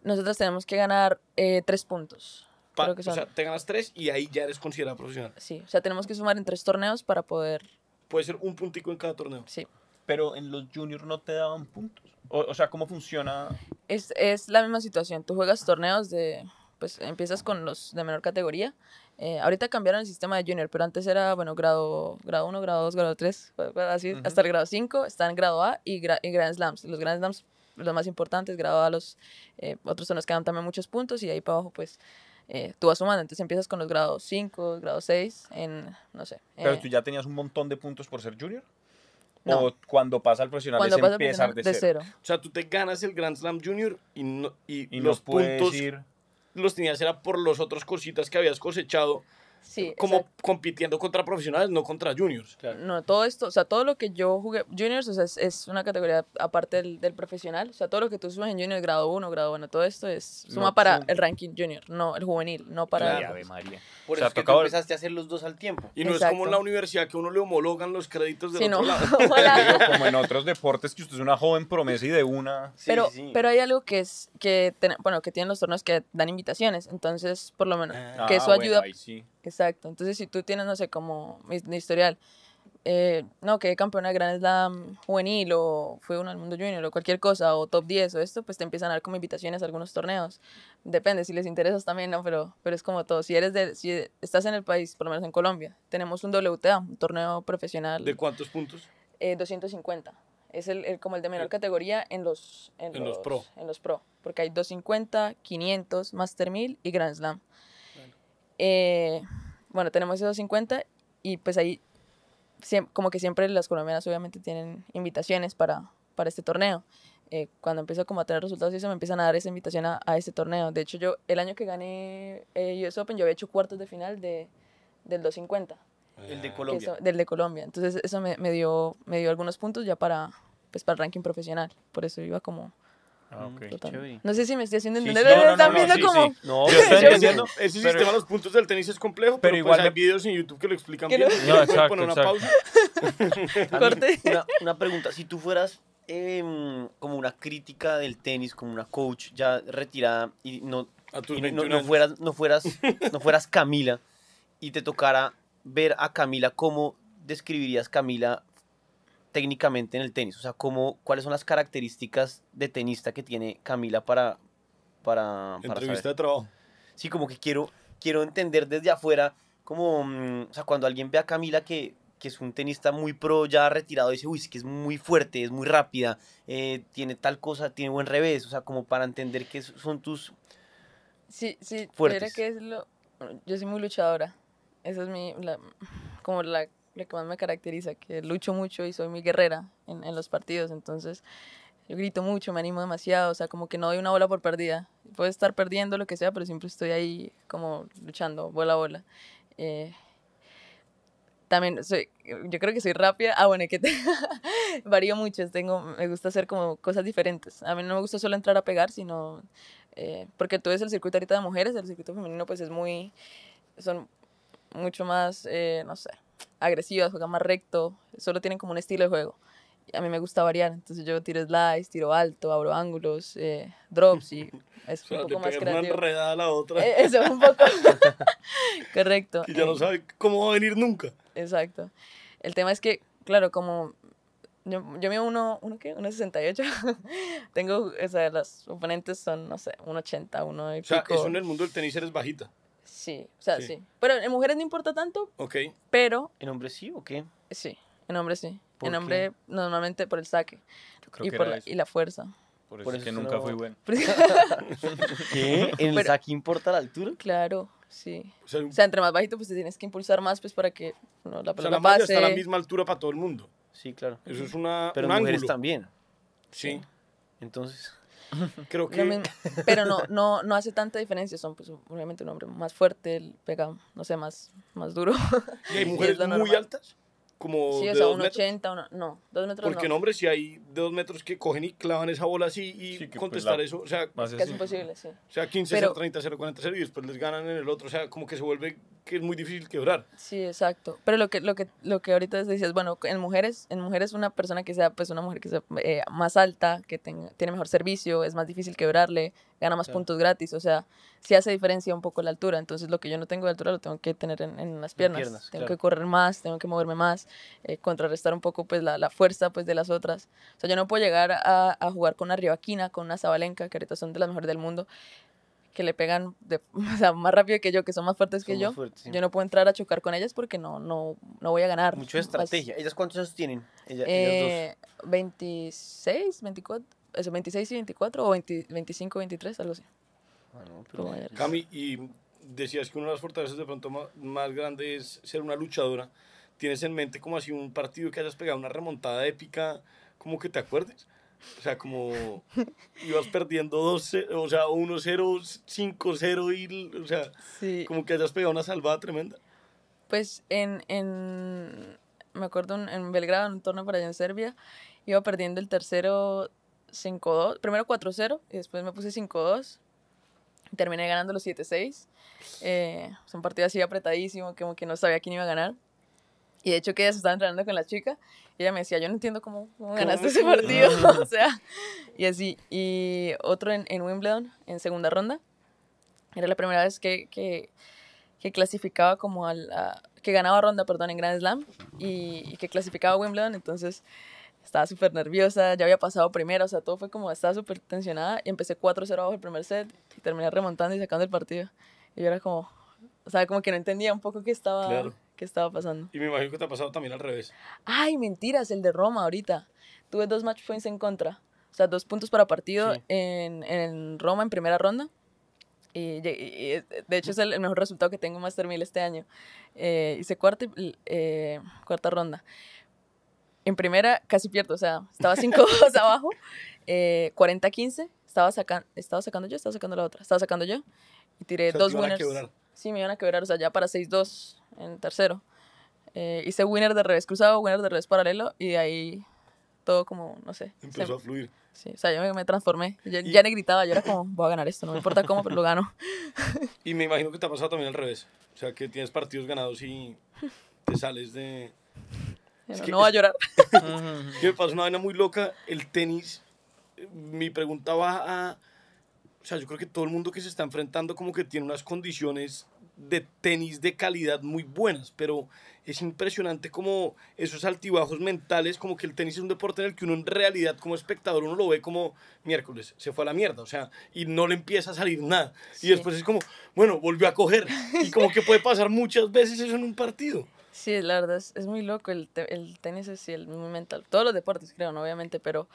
nosotros tenemos que ganar eh, tres puntos. O sea, te ganas tres y ahí ya eres considerada profesional. Sí, o sea, tenemos que sumar en tres torneos para poder... Puede ser un puntico en cada torneo. Sí. Pero en los juniors no te daban puntos. O, sea, ¿cómo funciona? es la misma situación. Tú juegas torneos de pues empiezas con los de menor categoría. Eh, ahorita cambiaron el sistema de junior, pero antes era, bueno, grado, grado 1, grado 2, grado 3, así, hasta el grado 5, están grado A y, y Grand Slams. Los Grand Slams, los más importantes, grado A, los eh, otros los que dan también muchos puntos y ahí para abajo, pues, eh, tú vas sumando. Entonces empiezas con los grados 5, grado 6, en, no sé. ¿Pero eh, tú ya tenías un montón de puntos por ser junior? No. O cuando pasa al profesional cuando es empezar de, cero. O sea, tú te ganas el Grand Slam Junior y, y, los puntos ir los tenías era por los otros cositas que habías cosechado como compitiendo contra profesionales, no contra juniors. No, todo esto, o sea, todo lo que yo jugué, juniors, o sea, es, una categoría aparte del, profesional, o sea, todo lo que tú subes en juniors, grado 1, grado 1, todo esto es suma para el ranking junior, no el juvenil, no para... María. Por eso que tú empezaste a hacer los dos al tiempo. Y no es como en la universidad que uno le homologan los créditos de sí, no. [laughs] como en otros deportes que usted es una joven promesa y de una... pero, pero hay algo que es, que bueno, que tienen los torneos que dan invitaciones, entonces, por lo menos, ah, que eso ayuda... sí Exacto. Entonces, si tú tienes, no sé, como mi, historial, eh, no, que campeona de Grand Slam juvenil o fue uno al mundo junior o cualquier cosa o top 10 o esto, pues te empiezan a dar como invitaciones a algunos torneos. Depende, si les interesas también, ¿no? Pero, pero es como todo. Si eres de, si estás en el país, por lo menos en Colombia, tenemos un WTA, un torneo profesional. ¿De cuántos puntos? 250. Eh, es el, como el de menor eh, categoría en los, en, los, pro. En los pro. Porque hay 250, 500, Master 1000 y Grand Slam. Eh, bueno, tenemos esos 50 y pues ahí como que siempre las colombianas obviamente tienen invitaciones para, para este torneo. Eh, cuando empiezo como a tener resultados y eso me empiezan a dar esa invitación a, este torneo. De hecho, yo el año que gané eh, US Open yo había hecho cuartos de final de, del 250. El de ah. Colombia. del de Colombia. Entonces eso me, me, dio, me dio algunos puntos ya para, pues, para el ranking profesional. Por eso iba como Ah, mm, no sé si me estoy haciendo entender. Sí, No, como... [laughs] estoy entendiendo. Ese sistema de los puntos del tenis es complejo, pero, pues, igual hay videos en YouTube que lo explican bien. [laughs] No, exacto, poner una pausa. [laughs] Corte. Una, pregunta. Si tú fueras em, como una crítica del tenis, como una coach ya retirada y no, no, fueras, no, fueras, no fueras Camila y te tocara ver a Camila, ¿cómo describirías Camila técnicamente en el tenis? O sea, ¿cómo, ¿cuáles son las características de tenista que tiene Camila para... para, para Entrevista de trabajo. Sí, como que quiero, quiero entender desde afuera, como, mm, o sea, cuando alguien ve a Camila que, que es un tenista muy pro, ya retirado, dice, uy, es que es muy fuerte, es muy rápida, eh, tiene tal cosa, tiene buen revés, o sea, como para entender que son tus... Sí, sí, fuertes. que es lo... Yo soy muy luchadora. Esa es mi... La, como la lo que más me caracteriza, que lucho mucho y soy mi guerrera en, los partidos, entonces yo grito mucho, me animo demasiado, o sea, como que no doy una bola por perdida. Puedo estar perdiendo lo que sea, pero siempre estoy ahí como luchando, bola a bola. Eh, también yo creo que soy rápida. Ah, bueno, que te, [laughs] varío mucho, tengo, me gusta hacer como cosas diferentes. A mí no me gusta solo entrar a pegar, sino, eh, porque tú ves el circuito ahorita de mujeres, el circuito femenino pues es muy, son mucho más, eh, no sé, agresivas, juegan más recto, solo tienen como un estilo de juego. a mí me gusta variar, entonces yo tiro slides, tiro alto, abro ángulos, eh, drops y [laughs] es un poco más creativo. Eh, eso es un poco [laughs] [laughs] correcto. Y ya no sabe cómo va a venir nunca. Exacto. El tema es que, claro, como yo, me uno, ¿uno qué? ¿Uno 68? Tengo, o sea, los oponentes son, no sé, un 80, uno y O sea, en el mundo del tenis eres bajita. Sí, o sea, sí. Pero en mujeres no importa tanto. Ok. Pero. ¿En hombres sí o qué? Sí, en hombres sí. en hombre normalmente por el saque. y, por la, y la fuerza. Por eso, es que nunca fui bueno. [laughs] ¿Qué? ¿En el saque importa la altura? Claro, sí. O sea, entre más bajito, pues te tienes que impulsar más pues para que no, la pelota o sea, está a la misma altura para todo el mundo. Sí, claro. Eso es una, Pero en mujeres también. sí. Entonces. [laughs] Creo que... pero no, [laughs] no, no hace tanta diferencia, son pues, obviamente un hombre más fuerte, pega, no sé, más, más duro. ¿Y [laughs] mujeres muy altas? como. un no, dos metros. Porque en hombres si hay dos metros que cogen y clavan esa bola así y contestar pues eso. O sea, imposible, O sea, 15, 0, 30, 0, 40, 0 y después les ganan en el otro. O sea, como que se vuelve que es muy difícil quebrar. Sí, exacto. Pero lo que, lo que, lo que ahorita decías, bueno, en mujeres, en mujeres una persona que sea, pues una mujer que sea eh, más alta, que tenga, tiene mejor servicio, es más difícil quebrarle, gana más puntos gratis. O sea, sí hace diferencia un poco la altura. Entonces, lo que yo no tengo de altura lo tengo que tener en, en las piernas. tengo que correr más, tengo que moverme más, eh, contrarrestar un poco pues la, la, fuerza pues de las otras. O sea, yo no puedo llegar a, a jugar con una rivaquina, con una zabalenca, que ahorita son de las mejores del mundo, que le pegan de, [laughs] o sea, más rápido que yo, que son más fuertes que yo. Yo no puedo entrar a chocar con ellas porque no, no, no voy a ganar. Mucho estrategia. ¿Ellas cuántos años tienen? ellas dos. 26, eh, 24 eso 26 y 24 o 25 23, algo así. Ah, pero Cami, y decías que una de las fortalezas de pronto más, grande grandes es ser una luchadora. ¿Tienes en mente como así un partido que hayas pegado una remontada épica, como que te acuerdes? O sea, como [laughs] ibas perdiendo 12, o sea, 1-0, 5-0 y, o sea, como que hayas pegado una salvada tremenda. Pues en, en me acuerdo en, Belgrado, en un torneo por allá en Serbia, iba perdiendo el tercero 5-2, primero 4-0 y después me puse 5-2. Terminé ganando los 7-6. Eh, partidos un partido así apretadísimo, como que no sabía quién iba a ganar. Y de hecho que ella se estaba entrenando con la chica ella me decía, yo no entiendo cómo, ganaste ese partido. [laughs] o [laughs] sea, y así. Y otro en, Wimbledon, en segunda ronda. Era la primera vez que, que, clasificaba como a que ganaba ronda, perdón, en Grand Slam y, que clasificaba Wimbledon. Entonces estaba súper nerviosa, ya había pasado primero, o sea, todo fue como, estaba súper tensionada y empecé 4-0 abajo el primer set y terminé remontando y sacando el partido. Y yo era como, o sea, como que no entendía un poco qué estaba, qué estaba pasando. Y me imagino que te ha pasado también al revés. Ay, mentiras, el de Roma ahorita. Tuve dos match points en contra, o sea, dos puntos para partido en, en, Roma en primera ronda. Y, eh, de hecho es el, mejor resultado que tengo más Master 1000 este año. Eh, hice cuarta, eh, cuarta ronda en primera casi pierdo, o sea, estaba 5-2 [laughs] abajo, 40-15, eh, estaba, sacando estaba sacando yo, estaba sacando la otra, estaba sacando yo y tiré dos te winners. sí, me iban a quebrar, o sea, ya para 6-2 en tercero. Eh, hice winner de revés cruzado, winner de revés paralelo y de ahí todo como, no sé. Empezó a fluir. Sí, o sea, yo me, transformé. ya le gritaba, yo era como, voy a ganar esto, no me importa cómo, pero lo gano. [laughs] y me imagino que te ha pasado también al revés. O sea, que tienes partidos ganados y te sales de, es que, no va a llorar. [laughs] me pasó una vaina muy loca, el tenis. Mi pregunta va a... O sea, yo creo que todo el mundo que se está enfrentando como que tiene unas condiciones de tenis de calidad muy buenas, pero es impresionante como esos altibajos mentales, como que el tenis es un deporte en el que uno en realidad como espectador uno lo ve como miércoles, se fue a la mierda, o sea, y no le empieza a salir nada. Y después es como, bueno, volvió a coger. Y como que puede pasar muchas veces eso en un partido. Sí, la verdad es, muy loco. El, el tenis es el, muy mental. Todos los deportes, creo, ¿no? obviamente, pero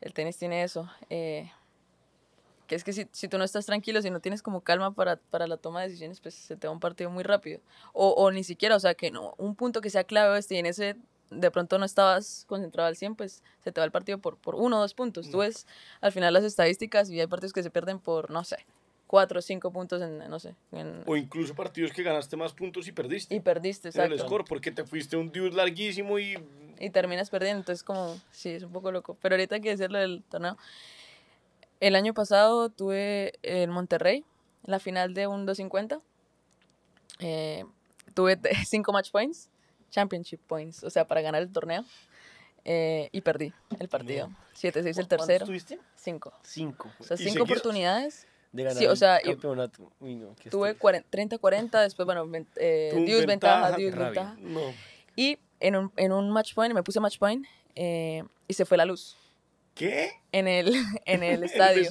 el tenis tiene eso. Eh, que es que si, tú no estás tranquilo, si no tienes como calma para, para, la toma de decisiones, pues se te va un partido muy rápido. O, o ni siquiera, o sea, que no, un punto que sea clave este, y en ese de pronto no estabas concentrado al 100, pues se te va el partido por, por uno o dos puntos. Tú mm. ves al final las estadísticas y hay partidos que se pierden por, no sé, cuatro o cinco puntos en, no sé. En... O incluso partidos que ganaste más puntos y perdiste. Y perdiste, exacto. el score, porque te fuiste un dios larguísimo y... Y terminas perdiendo, entonces como, sí, es un poco loco. Pero ahorita hay que decirlo del torneo. El año pasado tuve en Monterrey, la final de un 250. Eh, tuve [laughs] cinco match points, championship points, o sea, para ganar el torneo. Eh, y perdí el partido. 7-6 el tercero. tuviste? 5. 5. O sea, 5 oportunidades de ganar sí, o sea, el campeonato. tuve 30-40, después, bueno, eh, Dios ventaja, Dios ventaja. No. Y en un, en un match point, me puse match point eh, y se fue la luz. ¿Qué? En el, [laughs] en el [laughs] estadio.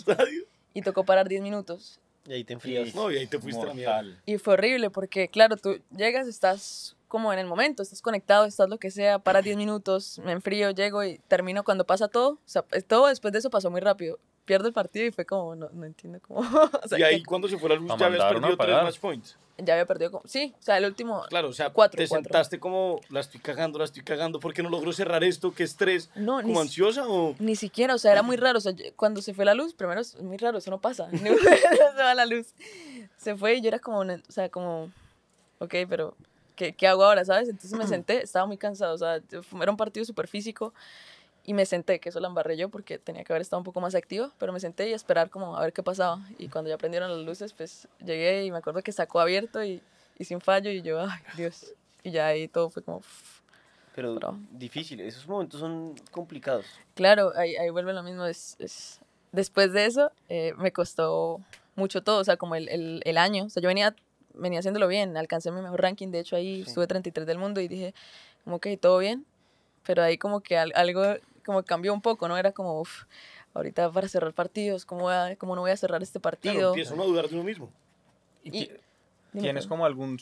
Y tocó parar 10 minutos. Y ahí te enfrías. No, y ahí te fuiste Mortal. Y fue horrible porque, claro, tú llegas, estás como en el momento, estás conectado, estás lo que sea, para 10 minutos, me enfrío, llego y termino cuando pasa todo. todo después de eso pasó muy rápido pierde el partido y fue como, no, no entiendo cómo. [laughs] y ahí cuando se fue la luz ya habías perdido tres match points. Ya había perdido como, sí, o sea, el último. Claro, o sea, cuatro, te sentaste como, la estoy cagando, la estoy cagando, ¿por qué no logró cerrar esto? ¿Qué estrés? No, ¿Como ansiosa o...? Ni siquiera, o sea, era muy raro, o sea, cuando se fue la luz, primero, es muy raro, eso no pasa, [laughs] [laughs] se va la luz. Se fue y yo era como, o sea, como, ok, pero... ¿Qué, ¿Qué hago ahora? ¿Sabes? Entonces me [clears throat] senté, estaba muy cansado. O sea, era un partido súper físico y me senté, que eso la embarré yo porque tenía que haber estado un poco más activo. pero me senté y a esperar como a ver qué pasaba. Y cuando ya prendieron las luces, pues llegué y me acuerdo que sacó abierto y, sin fallo y yo, ay Dios. Y ya ahí todo fue como... Pero, difícil, esos momentos son complicados. Claro, ahí, vuelve lo mismo. Es, es... Después de eso eh, me costó mucho todo, o sea, como el, el, el año. O sea, yo venía venía haciéndolo bien, alcancé mi mejor ranking, de hecho ahí estuve 33 del mundo y dije, como que todo bien, pero ahí como que algo como cambió un poco, ¿no? Era como, uff, ahorita para cerrar partidos, ¿cómo, ¿cómo, no voy a cerrar este partido? Claro, empiezo a dudar de uno mismo. ¿Y, tienes como algún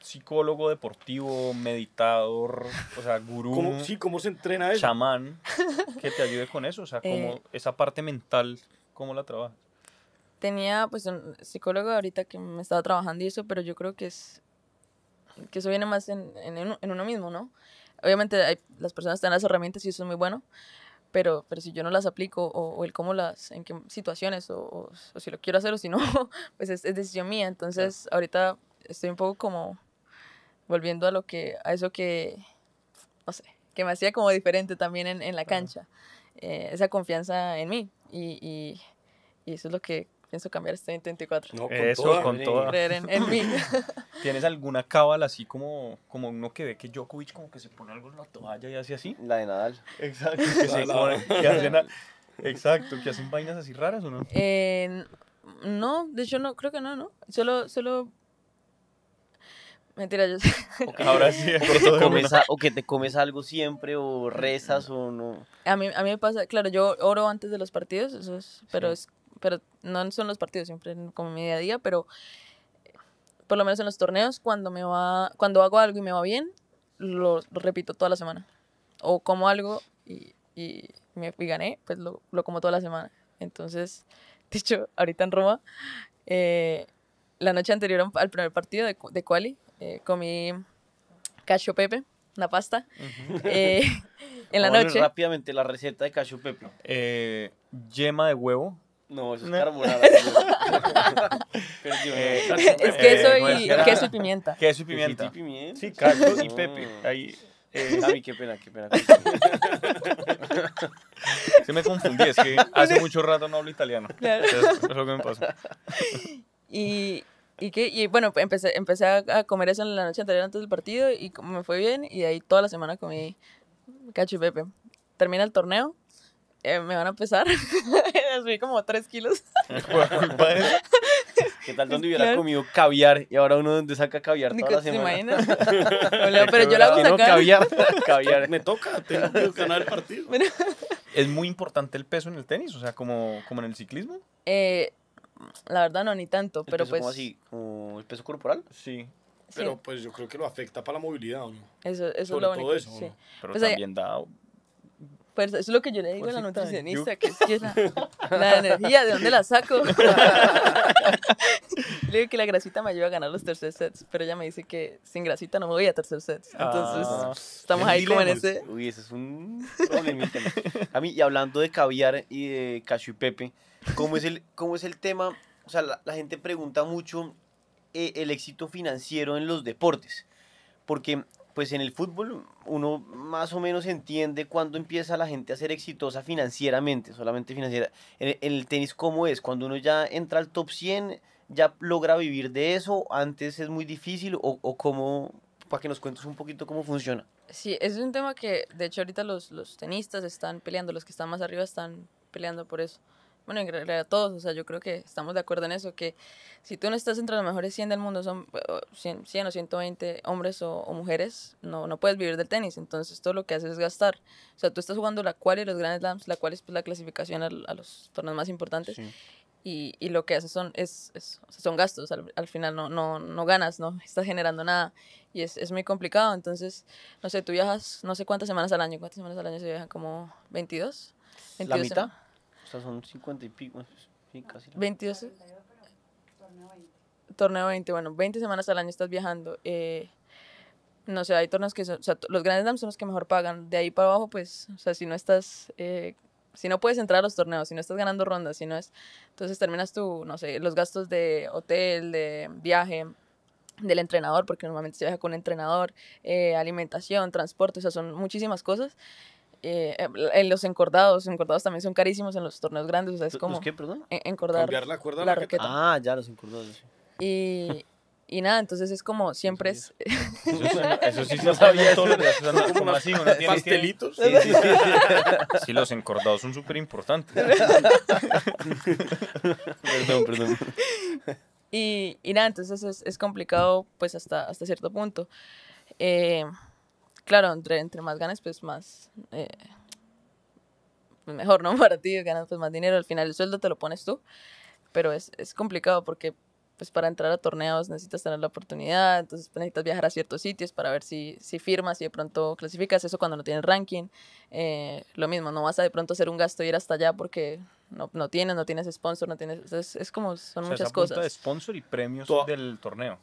psicólogo deportivo, meditador, o sea, gurú? sí, ¿cómo se entrena eso? Chamán, que te ayude con eso, o sea, como eh, esa parte mental, ¿cómo la trabajas? Tenía, pues, un psicólogo ahorita que me estaba trabajando y eso, pero yo creo que es que eso viene más en, en, en uno mismo, ¿no? obviamente hay, las personas tienen las herramientas y eso es muy bueno, pero, pero si yo no las aplico o, el cómo las, en qué situaciones o, si lo quiero hacer o si no, [laughs] pues es, es decisión mía. Entonces ahorita estoy un poco como volviendo a lo que, a eso que, no sé, que me hacía como diferente también en, la cancha, eh, esa confianza en mí y eso es lo que Pienso cambiar este 2024. No, Eso, con todo. en, mí. [laughs] ¿Tienes alguna cábala así como, como uno que ve que Djokovic como que se pone algo en la toalla y hace así? La de Nadal. Exacto. Que hacen, exacto, vainas así raras o no? Eh, no, de hecho no, creo que no, ¿no? Solo, solo Mentira, yo sé. Ahora sí, [laughs] [laughs] o que, te comes algo siempre, o rezas, o no. A mí, a mí me pasa, claro, yo oro antes de los partidos, eso es, pero es pero no son los partidos, siempre como mi día a día, pero eh, por lo menos en los torneos, cuando, me va, cuando hago algo y me va bien, lo, repito toda la semana. O como algo y, y me, gané, pues lo, lo, como toda la semana. Entonces, [laughs] dicho ahorita en Roma, eh, la noche anterior al primer partido de, de Quali, eh, comí cacho pepe, una pasta, [laughs] en la noche. Rápidamente la receta de cacho pepe. yema de huevo, no, eso es no. [laughs] Eh, es queso y, queso pimienta. Queso y pimienta. y pimienta? Sí, cacho y pepe. Ahí, eh, qué pena, qué pena. Se me confundí, es que hace mucho rato no hablo italiano. Claro. Es, lo que me pasa. Y, y, qué y bueno, empecé, empecé a comer eso en la noche anterior antes del partido y me fue bien y de ahí toda la semana comí cacho y pepe. Termina el torneo, eh, me van a pesar. Subí [laughs] como 3 kilos. [laughs] ¿Qué tal donde hubiera comido caviar y ahora uno donde saca caviar toda la semana? ¿Te imaginas? [laughs] pero yo la hago sacar. caviar, caviar. Me toca, tengo que ganar el partido. ¿Es muy importante el peso en el tenis? O sea, como, como en el ciclismo. Eh, la verdad no, ni tanto, pero pues... Como así, el peso corporal? Sí. Pero pues yo creo que lo afecta para la movilidad, ¿no? Eso, eso es lo único, eso, Pero pues también da eso pues, es lo que yo le digo a la nutricionista, que es la, energía, ¿de dónde la saco? [laughs] [laughs] le digo que la grasita me ayuda a ganar los tercer sets, pero ella me dice que sin grasita no me voy a tercer sets. Entonces, ah. estamos ahí como en ese... Uy, ese es un problemita. a mí, y hablando de caviar y de cacho y pepe, ¿cómo es el, cómo es el tema? O sea, la, gente pregunta mucho eh, el éxito financiero en los deportes, porque pues en el fútbol uno más o menos entiende cuándo empieza la gente a ser exitosa financieramente, solamente financiera. En, el tenis, ¿cómo es? Cuando uno ya entra al top 100, ¿ya logra vivir de eso? ¿Antes es muy difícil? ¿O, o cómo? Para que nos cuentes un poquito cómo funciona. Sí, es un tema que, de hecho, ahorita los, los tenistas están peleando, los que están más arriba están peleando por eso bueno, en realidad todos, o sea, yo creo que estamos de acuerdo en eso, que si tú no estás entre los mejores 100 del mundo, son 100, o 120 hombres o, mujeres, no, no puedes vivir del tenis, entonces todo lo que haces es gastar. O sea, tú estás jugando la cual y los grandes Slams, la cual es pues, la clasificación a, los torneos más importantes. Y, y, lo que haces son, es, es o sea, son gastos, al, final no, no, no ganas, no [laughs] estás generando nada y es, es muy complicado. Entonces, no sé, tú viajas no sé cuántas semanas al año, cuántas semanas al año se viajan, como 22. ¿La mitad? son 50 y pico. casi. 22. Torneo 20. bueno, 20 semanas al año estás viajando. Eh, no sé, hay torneos que son, o sea, los grandes dams son los que mejor pagan. De ahí para abajo, pues, o sea, si no estás, eh, si no puedes entrar a los torneos, si no estás ganando rondas, si no es, entonces terminas tú, no sé, los gastos de hotel, de viaje, del entrenador, porque normalmente se viaja con entrenador, eh, alimentación, transporte, o sea, son muchísimas cosas. Eh, em, en los encordados, encordados también son carísimos en los torneos grandes, o sea, es como... ¿Los perdón? Encordar. la cuerda Ah, ya, los encordados. Y, y nada, entonces es como siempre es. Eso, sí se sabía todo como así, ¿no? Pastelitos. Sí, sí, sí, [laughs] sí, los encordados son súper importantes. perdón, perdón. Y, y nada, entonces es, es, complicado, pues hasta, hasta cierto punto. Eh, claro, entre, entre más ganas, pues más... Eh, mejor, ¿no? [laughs] Para ti ganas pues, más dinero. Al final el sueldo te lo pones tú. Pero es, complicado porque pues para entrar a torneos necesitas tener la oportunidad, entonces pues, necesitas viajar a ciertos sitios para ver si, si firmas y de pronto clasificas eso cuando no tienes ranking. Eh, lo mismo, no vas a de pronto hacer un gasto y ir hasta allá porque no, tienes, no tienes sponsor, no tienes... Es, es como, son muchas cosas. de sponsor y premios del torneo.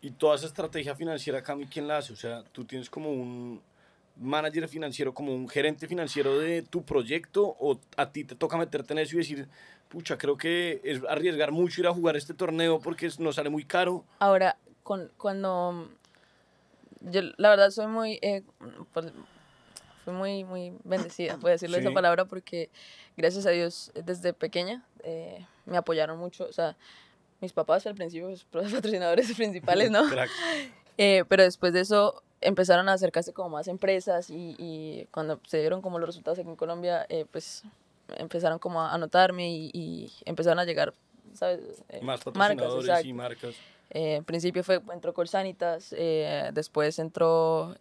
Y toda esa estrategia financiera, Cami, ¿quién la hace? O sea, tú tienes como un manager financiero, como un gerente financiero de tu proyecto, o a ti te toca meterte en eso y decir, pucha, creo que es arriesgar mucho ir a jugar este torneo porque nos sale muy caro. Ahora, con, cuando yo la verdad soy muy, eh, pues, fui muy, muy bendecida, voy decirle decirle esa palabra, porque gracias a Dios desde pequeña eh, me apoyaron mucho, o sea, mis papás al principio, pues, [laughs] los patrocinadores principales, ¿no? [laughs] [laughs] eh, pero después de eso empezaron a acercarse como más empresas y, cuando se dieron como los resultados aquí en Colombia, eh, pues empezaron como a anotarme y, empezaron a llegar, ¿sabes? Eh, más patrocinadores y marcas. Eh, en principio fue, entró Colsanitas, después entró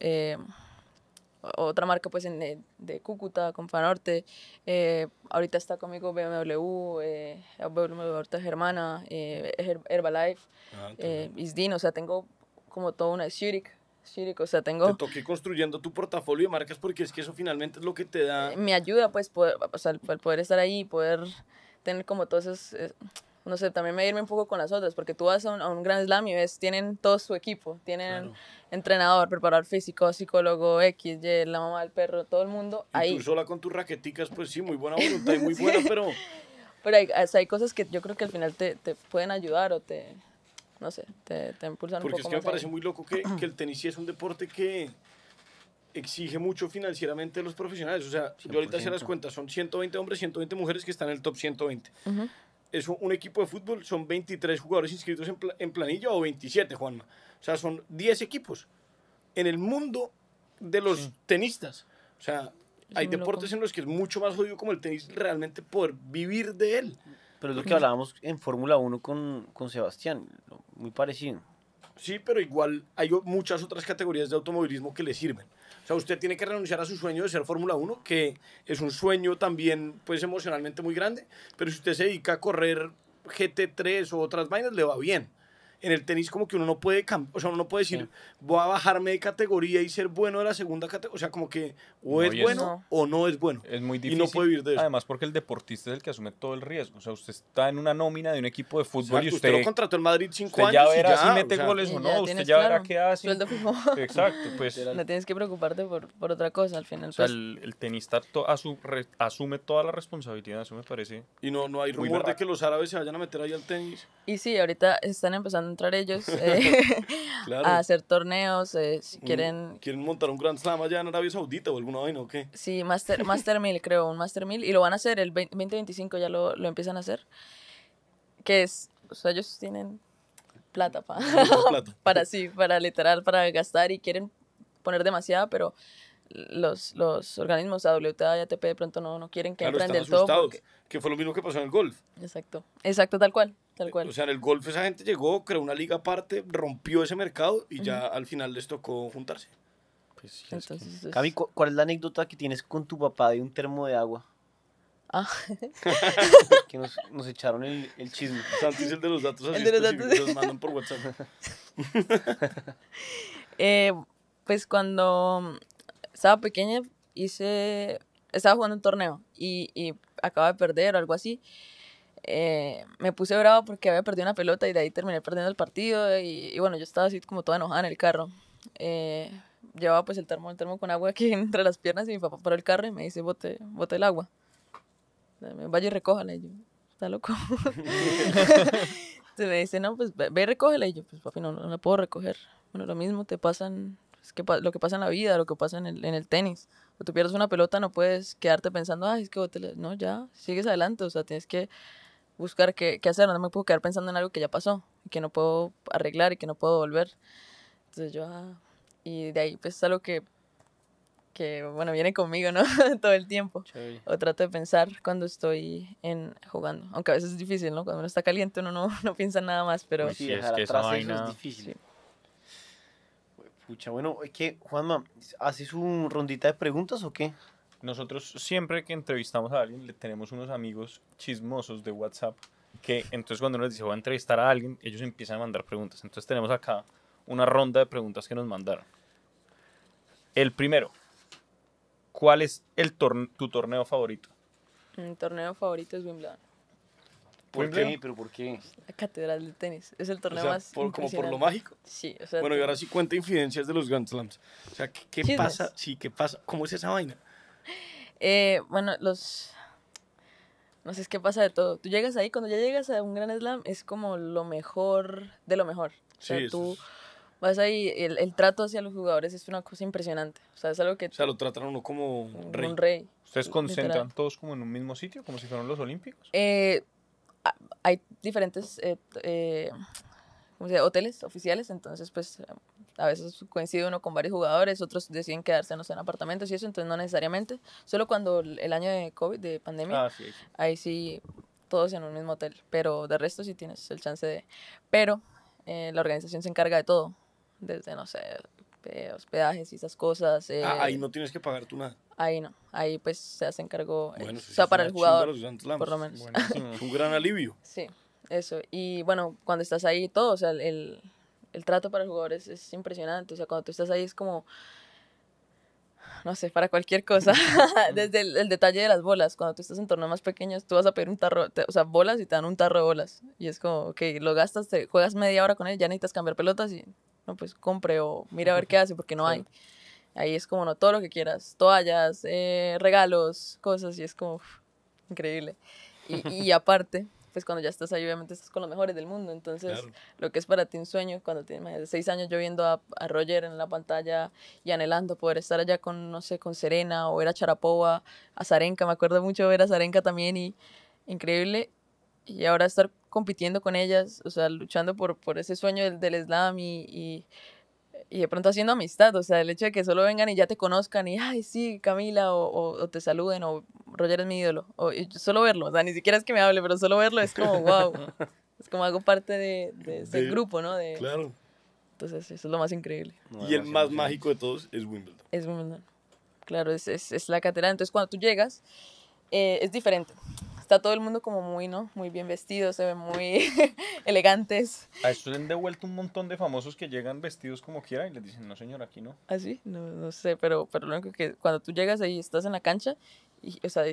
otra marca pues en, eh, de Cúcuta, Confanorte. Eh, ahorita está conmigo BMW, eh, BMW Germana, eh, Herbalife, ah, Isdin, o sea, tengo como toda una Zurich. Zurich, o sea, tengo... Te toqué construyendo tu portafolio de marcas porque es que eso finalmente es lo que te da... Me ayuda, pues, poder, o sea, el poder estar ahí, poder tener como todos esos, no sé, también medirme un poco con las otras, porque tú vas a un, gran Slam y ves, tienen todo su equipo, tienen entrenador, preparador físico, psicólogo, X, Y, la mamá del perro, todo el mundo ¿Y Tú sola con tus raqueticas, pues sí, muy buena [laughs] voluntad y muy buena, pero... Pero hay, cosas que yo creo que al final te, pueden ayudar o te, no sé, te, impulsan porque un poco Porque es que me parece muy loco que, el [clears throat] tenis sí es un deporte que exige mucho financieramente a los profesionales. O sea, yo ahorita se las cuenta, son 120 hombres, 120 mujeres que están en el top 120. Ajá es un equipo de fútbol, son 23 jugadores inscritos en, planilla o 27, Juanma. O sea, son 10 equipos en el mundo de los tenistas. O sea, hay deportes en los que es mucho más jodido como el tenis realmente poder vivir de él. Pero es lo que hablábamos en Fórmula 1 con, con Sebastián, muy parecido. Sí, pero igual hay muchas otras categorías de automovilismo que le sirven. O sea, usted tiene que renunciar a su sueño de ser Fórmula 1, que es un sueño también, pues emocionalmente muy grande, pero si usted se dedica a correr GT3 o otras vainas, le va bien en el tenis como que uno no puede, o sea, uno no puede decir, voy a bajarme de categoría y ser bueno de la segunda categoría, o sea, como que o es bueno o no es bueno. Es muy difícil. Y no puede vivir de eso. Además, porque el deportista es el que asume todo el riesgo, o sea, usted está en una nómina de un equipo de fútbol y usted, usted contrató en Madrid cinco años. verá si mete goles o no, usted ya verá qué hace. Exacto, pues. [laughs] No tienes que preocuparte por, otra cosa al final. Pues. el, tenista asume toda la responsabilidad, eso me parece. Y no, no hay rumor de que los árabes se vayan a meter ahí al tenis. Y sí, ahorita están empezando entrar ellos [laughs] eh, [laughs] a hacer torneos, eh, si mm, quieren... ¿Quieren montar un Grand Slam allá en Arabia Saudita o alguna vaina o qué? Sí, Master, master 1000 creo, un Master 1000 y lo van a hacer, el 2025 ya lo, lo empiezan a hacer, que es, o sea, ellos tienen plata, para [laughs] para sí, para literal, para gastar y quieren poner demasiada, pero los, los organismos AWTA y ATP de pronto no, no quieren que entren del todo. Que fue lo mismo que pasó en el golf. Exacto, exacto, tal cual. Eh, o sea, en el golf esa gente llegó, creó una liga aparte, rompió ese mercado y ya al final les tocó juntarse. Pues, Entonces, ¿cuál es la anécdota que tienes con tu papá de un termo de agua? Ah. [laughs] que nos, nos echaron el, el, chisme. Santi es el de los datos así. El de los datos. mandan por WhatsApp. [laughs] Eh, pues cuando estaba pequeña, hice. Estaba jugando un torneo y, y acababa de perder o algo así. Eh, me puse bravo porque había perdido una pelota y de ahí terminé perdiendo el partido y, bueno, yo estaba así como toda enojada en el carro. Eh, llevaba pues el termo, el termo con agua aquí [laughs] entre las piernas y mi papá paró el carro y me dice, bote, bote el agua. Vaya y recójala. Y yo, está loco. Entonces me dice, no, pues ve, y recógela. Y yo, pues papi, no, la puedo recoger. Bueno, lo mismo te pasan, es que, lo que pasa en la vida, lo que pasa en el, en el tenis. Cuando tú pierdes una pelota no puedes quedarte pensando, ay, es que bote, no, ya, sigues adelante. O sea, tienes que buscar qué, qué, hacer, no me puedo quedar pensando en algo que ya pasó, que no puedo arreglar y que no puedo volver. Entonces yo, ah, y de ahí pues es algo que, que bueno, viene conmigo, ¿no? [laughs] Todo el tiempo. O trato de pensar cuando estoy en, jugando, aunque a veces es difícil, ¿no? Cuando uno está caliente uno no, [laughs] no piensa nada más, pero... Pues sí, es que atrás vaina... es difícil. Pucha, bueno, es que Juanma, ¿haces un rondita de preguntas o qué? Nosotros siempre que entrevistamos a alguien, le tenemos unos amigos chismosos de WhatsApp que entonces cuando uno les dice voy a entrevistar a alguien, ellos empiezan a mandar preguntas. Entonces tenemos acá una ronda de preguntas que nos mandaron. El primero, ¿cuál es el tu torneo favorito? Mi torneo favorito es Wimbledon. ¿Por qué? ¿Pero por qué? La catedral de tenis. Es el torneo más. Por, ¿Como por lo mágico? Sí. bueno, y ahora sí cuenta infidencias de los Grand Slams. O sea, qué pasa? Sí, ¿qué pasa? ¿Cómo es esa vaina? Eh, bueno, los... No sé, es pasa de todo. Tú llegas ahí, cuando ya llegas a un gran slam, es como lo mejor de lo mejor. O tú vas ahí, el, trato hacia los jugadores es una cosa impresionante. O sea, es algo que... O sea, lo tratan uno como un rey. ¿Ustedes concentran todos como en un mismo sitio, como si fueran los Olímpicos? Eh, hay diferentes eh, hoteles oficiales, entonces pues a veces coincide uno con varios jugadores, otros deciden quedarse en apartamentos y eso, entonces no necesariamente, solo cuando el año de COVID, de pandemia, ah, sí, ahí sí todos en un mismo hotel, pero de resto sí tienes el chance de... Pero eh, la organización se encarga de todo, desde, no sé, eh, hospedajes y esas cosas. Ah, ahí eh, no tienes que pagar tú nada. Ahí no, ahí pues se hace encargo, o sea, para el jugador, por lo menos. [laughs] un gran alivio. Sí, eso. Y bueno, cuando estás ahí todo, o sea, el, el trato para el jugador es, impresionante. O sea, cuando tú estás ahí es como, no sé, para cualquier cosa, [laughs] [laughs] desde el, detalle de las bolas, cuando tú estás en torneos más pequeños, tú vas a pedir un tarro, o sea, bolas y te dan un tarro de bolas. Y es como, ok, lo gastas, juegas media hora con él, ya necesitas cambiar pelotas y, no, pues compre o mira a ver qué hace, porque no hay. Ahí es como, no, todo lo que quieras, toallas, eh, regalos, cosas, y es como, increíble. y aparte, pues, cuando ya estás ahí, obviamente estás con los mejores del mundo. Entonces, lo que es para ti un sueño, cuando tienes más de seis años yo viendo a, Roger en la pantalla y anhelando poder estar allá con, no sé, con Serena o ver a Charapova, a Zarenka, me acuerdo mucho ver a Zarenka también y increíble. Y ahora estar compitiendo con ellas, o sea, luchando por, por ese sueño del, del slam y y de pronto haciendo amistad, o sea, el hecho de que solo vengan y ya te conozcan y, ay, sí, Camila, o, o, te saluden, o Roger es mi ídolo, o solo verlo, o sea, ni siquiera es que me hable, pero solo verlo es como, wow, [laughs] es como hago parte de, ese grupo, ¿no? claro. Entonces, eso es lo más increíble. y el más mágico de todos es Wimbledon. Es Wimbledon, claro, es, es, es la catedral. Entonces, cuando tú llegas, eh, es diferente está todo el mundo como muy, ¿no? Muy bien vestido, se ven muy [laughs] elegantes. A esto le han devuelto un montón de famosos que llegan vestidos como quieran y les dicen, no señor, aquí no. ¿Ah, sí? No, sé, pero, pero lo único que cuando tú llegas ahí, estás en la cancha y, o sea,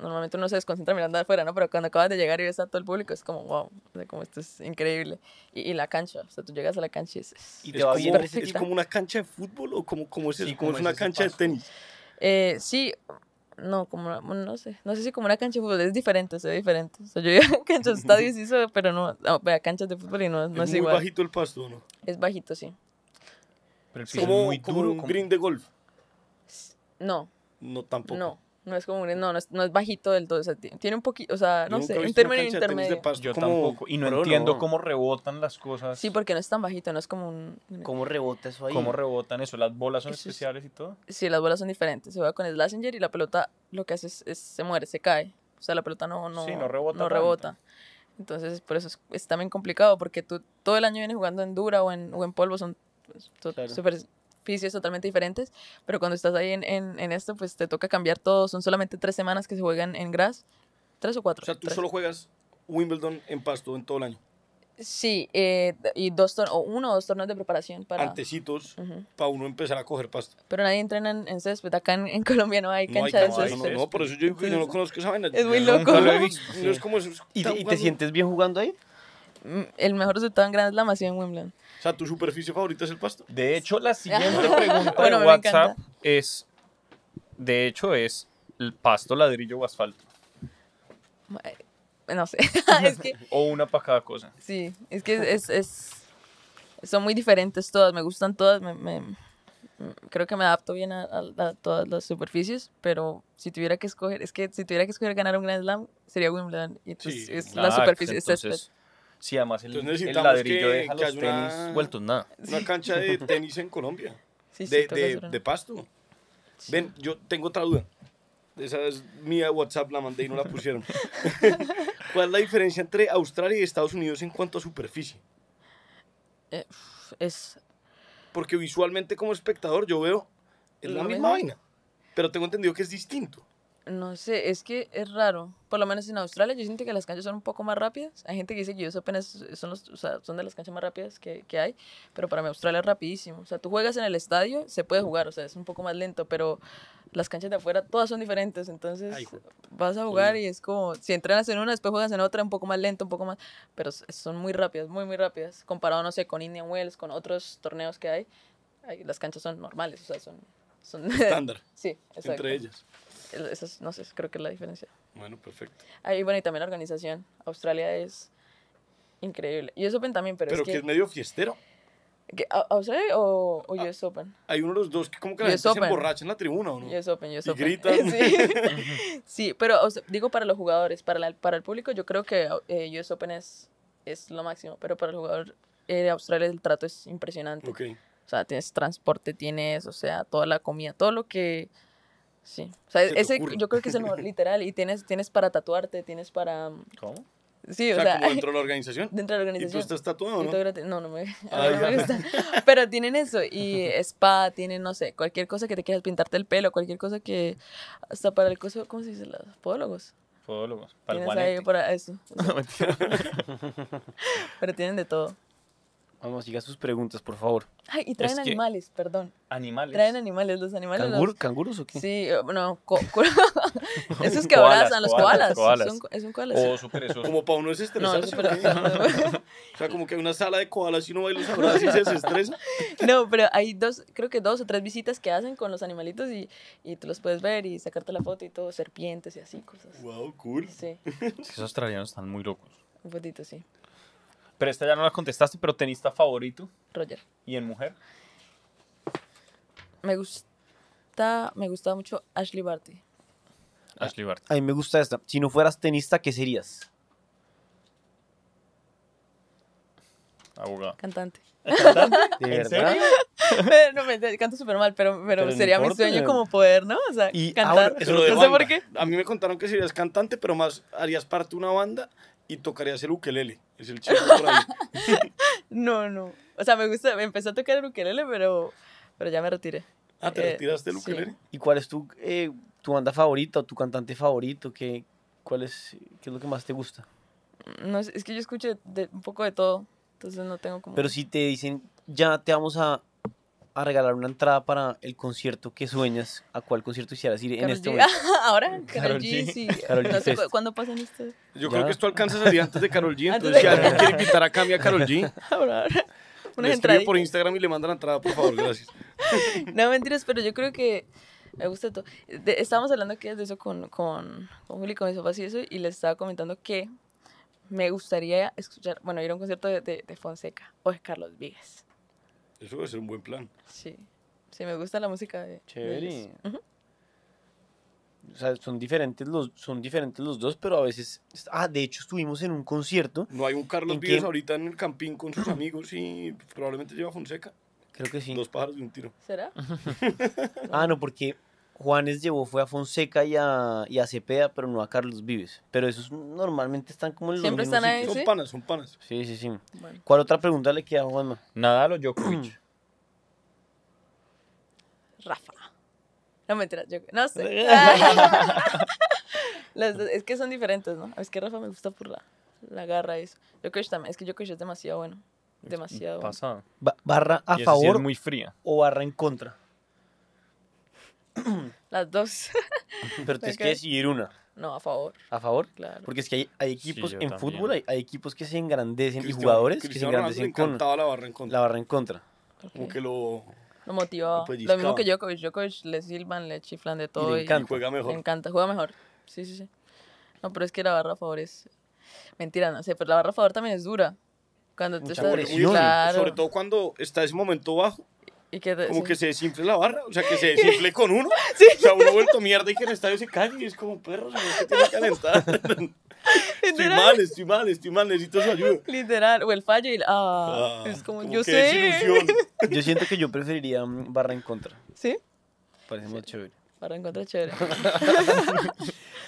normalmente uno se desconcentra mirando afuera, ¿no? Pero cuando acabas de llegar y ves a todo el público, es como, wow, como esto es increíble. Y, la cancha, o sea, tú llegas a la cancha y es. ¿Y te es como, como una cancha de fútbol o como, como, es, como una cancha de tenis? Eh, sí, no, como, no sé, no sé si como una cancha de fútbol, es diferente, es diferente. O sea, yo iba a canchas [laughs] de estadios, eso, pero no, no, a canchas de fútbol y no, no es, es muy bajito el pasto, ¿no? Es bajito, sí. Pero el Como un green de golf. No. No, tampoco. No. No es como un, no, no es, bajito del todo. O sea, tiene un poquito, o sea, no sé, intermedio, intermedio. Yo tampoco. Y no entiendo cómo rebotan las cosas. Sí, porque no es tan bajito, no es como un. ¿Cómo rebota eso ahí? ¿Cómo rebotan eso? ¿Las bolas son especiales y todo? Sí, las bolas son diferentes. Se juega con el Slashinger y la pelota lo que hace es, se muere, se cae. O sea, la pelota no, no, sí, no rebota. No rebota. Entonces, por eso es, también complicado, porque tú todo el año vienes jugando en dura o en, o en polvo, son pues, súper oficios totalmente diferentes, pero cuando estás ahí en, en, esto, pues te toca cambiar todo. Son solamente tres semanas que se juegan en grass, tres o cuatro. O sea, tú solo juegas Wimbledon en pasto en todo el año. Sí, eh, y dos o uno o dos torneos de preparación para... Antecitos, para uno empezar a coger pasto. Pero nadie entrena en, en césped, acá en, Colombia no hay cancha de césped. No, no, no, por eso yo, no conozco esa vaina. Es muy loco. No, es como... Y, ¿Y te sientes bien jugando ahí? Mm, el mejor resultado en Grand Slam ha sido en Wimbledon. O sea, ¿tu superficie favorita es el pasto? De hecho, la siguiente [laughs] pregunta en WhatsApp es, de hecho, es el pasto, ladrillo o asfalto. No sé. [laughs] o una para cada cosa. Sí, es que es, son muy diferentes todas, me gustan todas, creo que me adapto bien a, todas las superficies, pero si tuviera que escoger, es que si tuviera que escoger ganar un Grand Slam, sería Wimbledon. Y entonces, es la superficie, es Sí, además el, ladrillo de una, nada. Una cancha de tenis en Colombia. [laughs] de, pasto. Ven, yo tengo otra duda. Esa es mía WhatsApp, la mandé y no la pusieron. [laughs] [laughs] ¿Cuál es la diferencia entre Australia y Estados Unidos en cuanto a superficie? Eh, es... Porque visualmente como espectador yo veo es la misma vaina, pero tengo entendido que es distinto. No sé, es que es raro. Por lo menos en Australia yo siento que las canchas son un poco más rápidas. Hay gente que dice que apenas son, de las canchas más rápidas que, hay, pero para mí Australia es rapidísimo. O sea, tú juegas en el estadio, se puede jugar, o sea, es un poco más lento, pero las canchas de afuera todas son diferentes. Entonces vas a jugar y es como, si entrenas en una, después juegas en otra, un poco más lento, un poco más, pero son muy rápidas, muy, muy rápidas. Comparado, no sé, con Indian Wells, con otros torneos que hay, las canchas son normales, o sea, son... son Estándar. [laughs] sí, exacto. Entre ellas. Esa no sé, creo que es la diferencia. Bueno, perfecto. Ahí, bueno, y también la organización. Australia es increíble. US Open también, pero, es que... ¿Pero que es medio fiestero. ¿Australia o, o ah, US Open? Hay uno de los dos que como que la gente se emborracha en la tribuna, ¿o no? US Open, US y gritan. [laughs] [laughs] Sí. pero digo para los jugadores, para, para el público yo creo que eh, US Open es, es lo máximo, pero para el jugador eh, de Australia el trato es impresionante. Okay. O sea, tienes transporte, tienes, o sea, toda la comida, todo lo que Sí. O sea, ese yo creo que es el [laughs] mejor, literal. Y tienes, tienes para tatuarte, tienes para. Mm, ¿Cómo? Sí, o, sea, dentro de la [laughs] organización. Dentro de la organización. ¿Y tú estás tatuado, no? no, no me, [laughs] ah, no me gusta. Pero tienen eso, y spa, tienen, no sé, cualquier cosa que te quieras pintarte el pelo, cualquier cosa que, hasta para el coso, ¿cómo se dice? Los podólogos. Podólogos, para el para eso. Pero tienen de todo. Vamos, diga sus preguntas, por favor. Ay, y traen animales, perdón. Animales. Traen animales, los animales. ¿Canguros o qué? Sí, eh, no, [laughs] [laughs] esos que abrazan, los koalas. es un koala. Oh, súper eso. Como para uno es estresante. [laughs] o sea, como que hay una sala de koalas y uno va y los abraza y se desestresa. no, pero hay dos, creo que dos o tres visitas que hacen con los animalitos y, y tú los puedes ver y sacarte la foto y todo, serpientes y así, cosas. Wow, cool. Sí. Esos australianos están muy locos. Un poquito, sí. Pero esta ya no la contestaste, pero tenista favorito. Roger. ¿Y en mujer? Me gusta, me mucho Ashley Barty. Ashley Barty. A mí me gusta esta. Si no fueras tenista, ¿qué serías? Abogado. Cantante. ¿Cantante? [laughs] ¿En Serio? no, me canto súper mal, pero, pero, sería mi sueño como poder, ¿no? O sea, cantar. no sé por qué. A mí me contaron que serías cantante, pero más harías parte de una banda y tocarías el ukelele. [laughs] no, no. O sea, me gusta, me empecé a tocar el ukelele, pero, pero ya me retiré. Ah, ¿te eh, retiraste del ukelele? ¿Y cuál es tu, eh, tu banda favorita o tu cantante favorito? ¿Qué, cuál es, ¿Qué es lo que más te gusta? Mm, no, es que yo escuché un poco de todo, entonces no tengo como... Pero si te dicen, ya te vamos a a regalar una entrada para el concierto que sueñas, ¿a cuál concierto hicieras ir en este momento? [laughs] Ahora, Carol G, G, sí. [laughs] no sé, ¿Cuándo pasan Yo creo que esto alcanza a salir antes de Carol G, [laughs] entonces si alguien quiere invitar a cambio a Carol G. Ahora, ahora. Una entrada. por Instagram y le mandan la entrada, por favor, gracias. no, mentiras, pero yo creo que me gusta todo. estábamos hablando que de eso con, con, con Juli, con mis papás y eso, y les estaba comentando que me gustaría escuchar, bueno, ir a un concierto de, de, Fonseca o de Carlos Vives. Eso va ser un buen plan. Sí. Sí, me gusta la música de. Chévere. O sea, son diferentes, los, son diferentes los dos, pero a veces. Ah, de hecho, estuvimos en un concierto. No hay un Carlos Vives ahorita en el Campín con sus amigos y probablemente lleva Fonseca. Creo que sí. Dos pájaros de un tiro. ¿Será? [laughs] ah, no, porque Juanes llevó fue a Fonseca y a, y Cepeda, pero no a Carlos Vives. Pero esos normalmente están como en los Siempre están ahí, Son panas, son panas. Sí, sí, sí. ¿Cuál otra pregunta le queda a Juanma? a los Djokovic. [clears throat] Rafa. No me yo no sé. [laughs] [laughs] es que son diferentes, ¿no? Es que Rafa me gusta por la, la garra eso. Djokovic también, es que Djokovic es demasiado bueno. Demasiado. Pasado. barra a favor muy fría. o barra en contra. [clears throat] Las dos. [laughs] Pero tienes que decidir una. No, a favor. ¿A favor? Claro. Porque es que hay, hay equipos en fútbol, hay, equipos que se engrandecen y jugadores que se engrandecen con la barra en contra. La barra en contra. Como que lo lo motivaba. Lo, mismo que Djokovic. Djokovic le silban, le chiflan de todo. Y le encanta. juega mejor. encanta, juega mejor. Sí, sí, sí. No, pero es que la barra a favor es. Mentira, no sé, pero la barra a favor también es dura. Cuando te estás. Claro. Sobre todo cuando está ese momento bajo como que se desinfle la barra, o sea, que se [laughs] desinfle con uno. [laughs] O sea, uno vuelto mierda y que en el estadio se cae y es como perro, se tiene que calentar. [laughs] estoy mal, estoy mal, estoy mal, necesito su ayuda. Literal, o el fallo y ah, ah, es como, yo sé. Yo siento que yo preferiría um, barra en contra. ¿Sí? Parece muy chévere. Barra en contra chévere.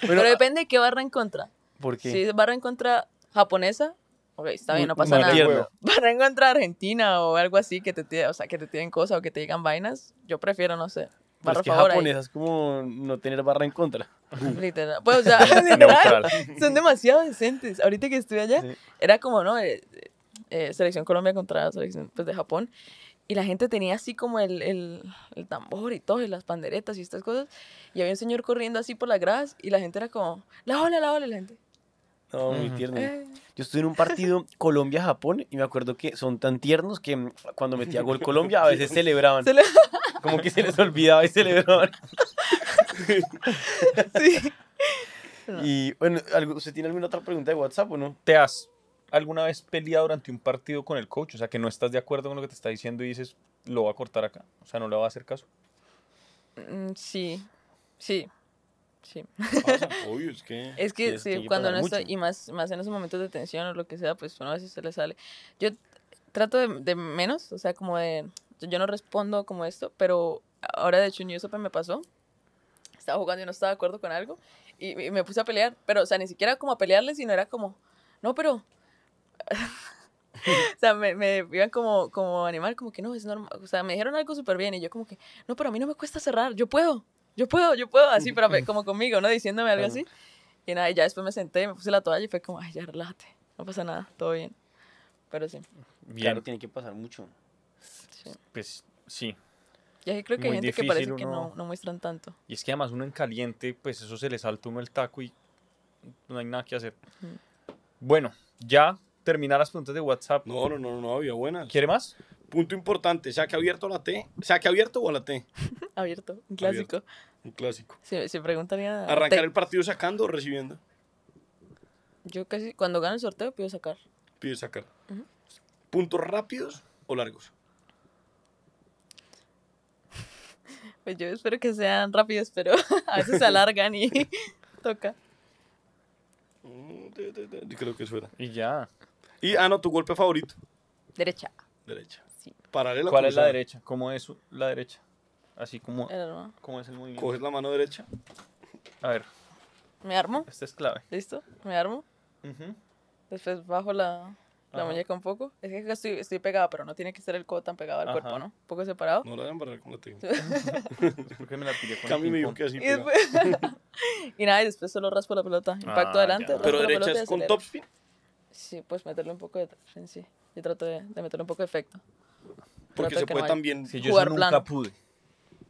Pero depende de qué barra en contra. ¿Por qué? Si barra en contra japonesa, Ok, está bien, no pasa nada. [laughs] Para encontrar Argentina o algo así que te, o sea, que te tienen cosas o que te digan vainas, yo prefiero, no sé. Barra japonesa es como no tener barra en contra. [laughs] Literal. Pues, o sea, [laughs] son demasiado decentes. Ahorita que estuve allá, era como, ¿no? Eh, eh, eh, selección Colombia contra selección pues, de Japón. Y la gente tenía así como el, el, el, tambor y todo, y las panderetas y estas cosas. Y había un señor corriendo así por las gradas y la gente era como, la ola, la ola, la gente. No, muy tierno. Eh. Yo estuve en un partido [laughs] Colombia-Japón y me acuerdo que son tan tiernos que cuando metía gol Colombia a veces [laughs] celebraban. como que se les olvidaba y celebraban. [laughs] sí. Y bueno, ¿usted tiene alguna otra pregunta de WhatsApp o no? ¿Te has alguna vez peleado durante un partido con el coach? O sea, que no estás de acuerdo con lo que te está diciendo y dices, lo va a cortar acá. O sea, no le va a hacer caso. Mm, sí, sí. Sí. [laughs] es que... Es que, sí, cuando no estoy, y más, más en esos momentos de tensión o lo que sea, pues una a veces se le sale. Yo trato de, de menos, o sea, como de, yo no respondo como esto, pero ahora de hecho un News Open me pasó, estaba jugando y no estaba de acuerdo con algo, y, me puse a pelear, pero, o sea, ni siquiera como a pelearle, sino era como, no, pero... [laughs] o sea, me, me, iban como, como animar, como que no, es normal. O sea, me dijeron algo súper bien y yo como que, no, pero a mí no me cuesta cerrar, yo puedo yo puedo, yo puedo, así, pero [laughs] como conmigo, ¿no? Diciéndome algo así. Y nada, y ya después me senté, me puse la toalla y fue como, ay, ya relájate, no pasa nada, todo bien. Pero sí. Claro, tiene que pasar mucho. Sí. Pues sí. Y ahí creo que hay gente que parece que no, no, muestran tanto. Y es que además uno en caliente, pues eso se le salta uno el taco y no hay nada que hacer. Bueno, ya terminar las preguntas de WhatsApp. No, no, no, no, había buenas. ¿Quiere más? Punto importante, ha abierto o la T? ha abierto o la T? abierto, un clásico. un clásico. Se, preguntaría. ¿Arrancar el partido sacando o recibiendo? Yo casi, cuando gano el sorteo, pido sacar. Pido sacar. ¿Puntos rápidos o largos? [laughs] Pues yo espero que sean rápidos, pero [laughs] a veces se alargan y [laughs] toca. Mm, creo que Y ya. Y, ah, no, tu golpe favorito. Derecha. Derecha. Sí. ¿Cuál es la derecha? ¿Cómo es la derecha? Así como, como es el movimiento. Coges la mano derecha. A ver. ¿Me armo? Esta es clave. ¿Listo? ¿Me armo? Después bajo la, la muñeca un poco. Es que estoy, estoy pegada, pero no tiene que ser el codo tan pegado al cuerpo, ¿no? Un poco separado. No la deben barrer con la técnica. [laughs] ¿Por qué me la pillé con Cami me que así. [laughs] Y, nada, y después solo raspo la pelota. Impacto ah, adelante. Pero derecha es con topspin. Sí, pues meterle un poco de sí. Yo trato de, meterle un poco de efecto. Porque se puede también. Si yo nunca pude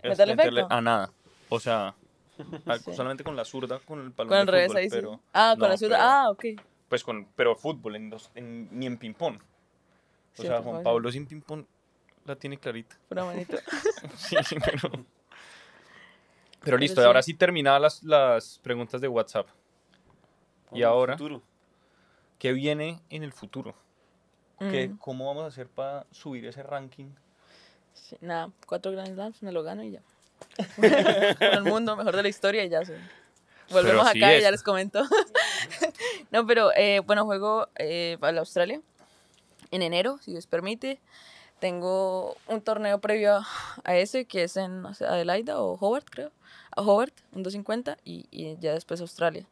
es meterle a ah, nada. O sea, [laughs] solamente con la zurda, con el palo Con el de revés ahí sí. Ah, con la zurda. ah, ok. Pues con, pero fútbol, en ni en ping-pong. O sea, Juan Pablo sin ping-pong la tiene clarita. [laughs] sí, sí, pero. [laughs] Pero listo, ahora sí terminadas las, preguntas de WhatsApp. Y ahora, ¿qué viene en el futuro? Mm. ¿Cómo vamos a hacer para subir ese ranking nada, cuatro Grand Slams, me lo gano y ya. [laughs] Con el mundo, mejor de la historia y ya. Sí. Volvemos acá y ya les comento. [laughs] no, pero eh, bueno, juego eh, para Australia en enero, si Dios permite. Tengo un torneo previo a ese que es en Adelaida o Hobart, creo. A Hobart, un 250 y, ya después Australia.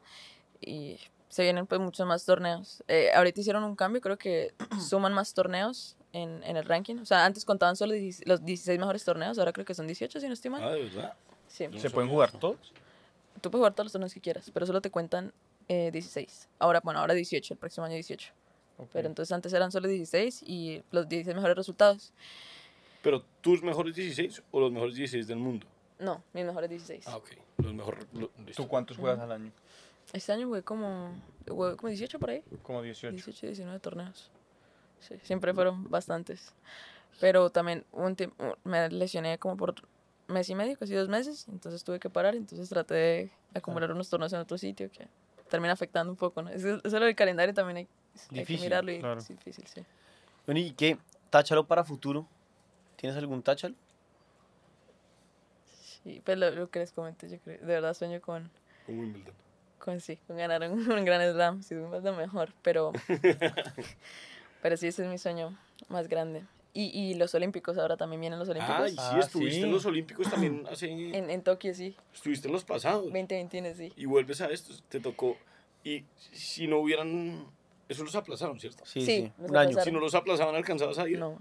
Y se vienen pues muchos más torneos. Eh, ahorita hicieron un cambio, creo que [clears throat] suman más torneos en, el ranking. O sea, antes contaban solo los 16 mejores torneos, ahora creo que son 18, si no estoy mal. Ah, ¿de verdad? Sí. ¿Se pueden jugar todos? Tú puedes jugar todos los torneos que quieras, pero solo te cuentan 16. Eh, ahora, bueno, ahora 18, el próximo año 18. Pero entonces antes eran solo 16 y los 16 mejores resultados. ¿Pero tus mejores 16 o los mejores 16 del mundo? No, mis mejores 16. Ah, ok. ¿Tú cuántos juegas al año? Este año jugué como, jugué como 18 por ahí. Como 18. 18, 19 torneos siempre fueron bastantes. Pero también un me lesioné como por mes y medio, casi dos meses, entonces tuve que parar, entonces traté de acumular unos tornos en otro sitio que termina afectando un poco, ¿no? Eso, lo del calendario también hay, difícil, que mirarlo y es difícil, sí. ¿y qué? ¿Táchalo para futuro? ¿Tienes algún táchalo? Sí, pues lo, que les comenté, yo creo, de verdad sueño con... Con Wimbledon. Con sí, con ganar un, [laughs] un gran slam, si es lo mejor, pero... [laughs] Pero sí, ese es mi sueño más grande. Y, y los Olímpicos, ahora también vienen los Olímpicos. Ay, sí, ah, estuviste en los Olímpicos también hace... En, Tokio, sí. Estuviste en los pasados. 2021, sí. Y vuelves a esto, te tocó... Y si no hubieran... Eso los aplazaron, ¿cierto? Sí, sí un año. Si no los aplazaban, ¿alcanzabas a ir? No.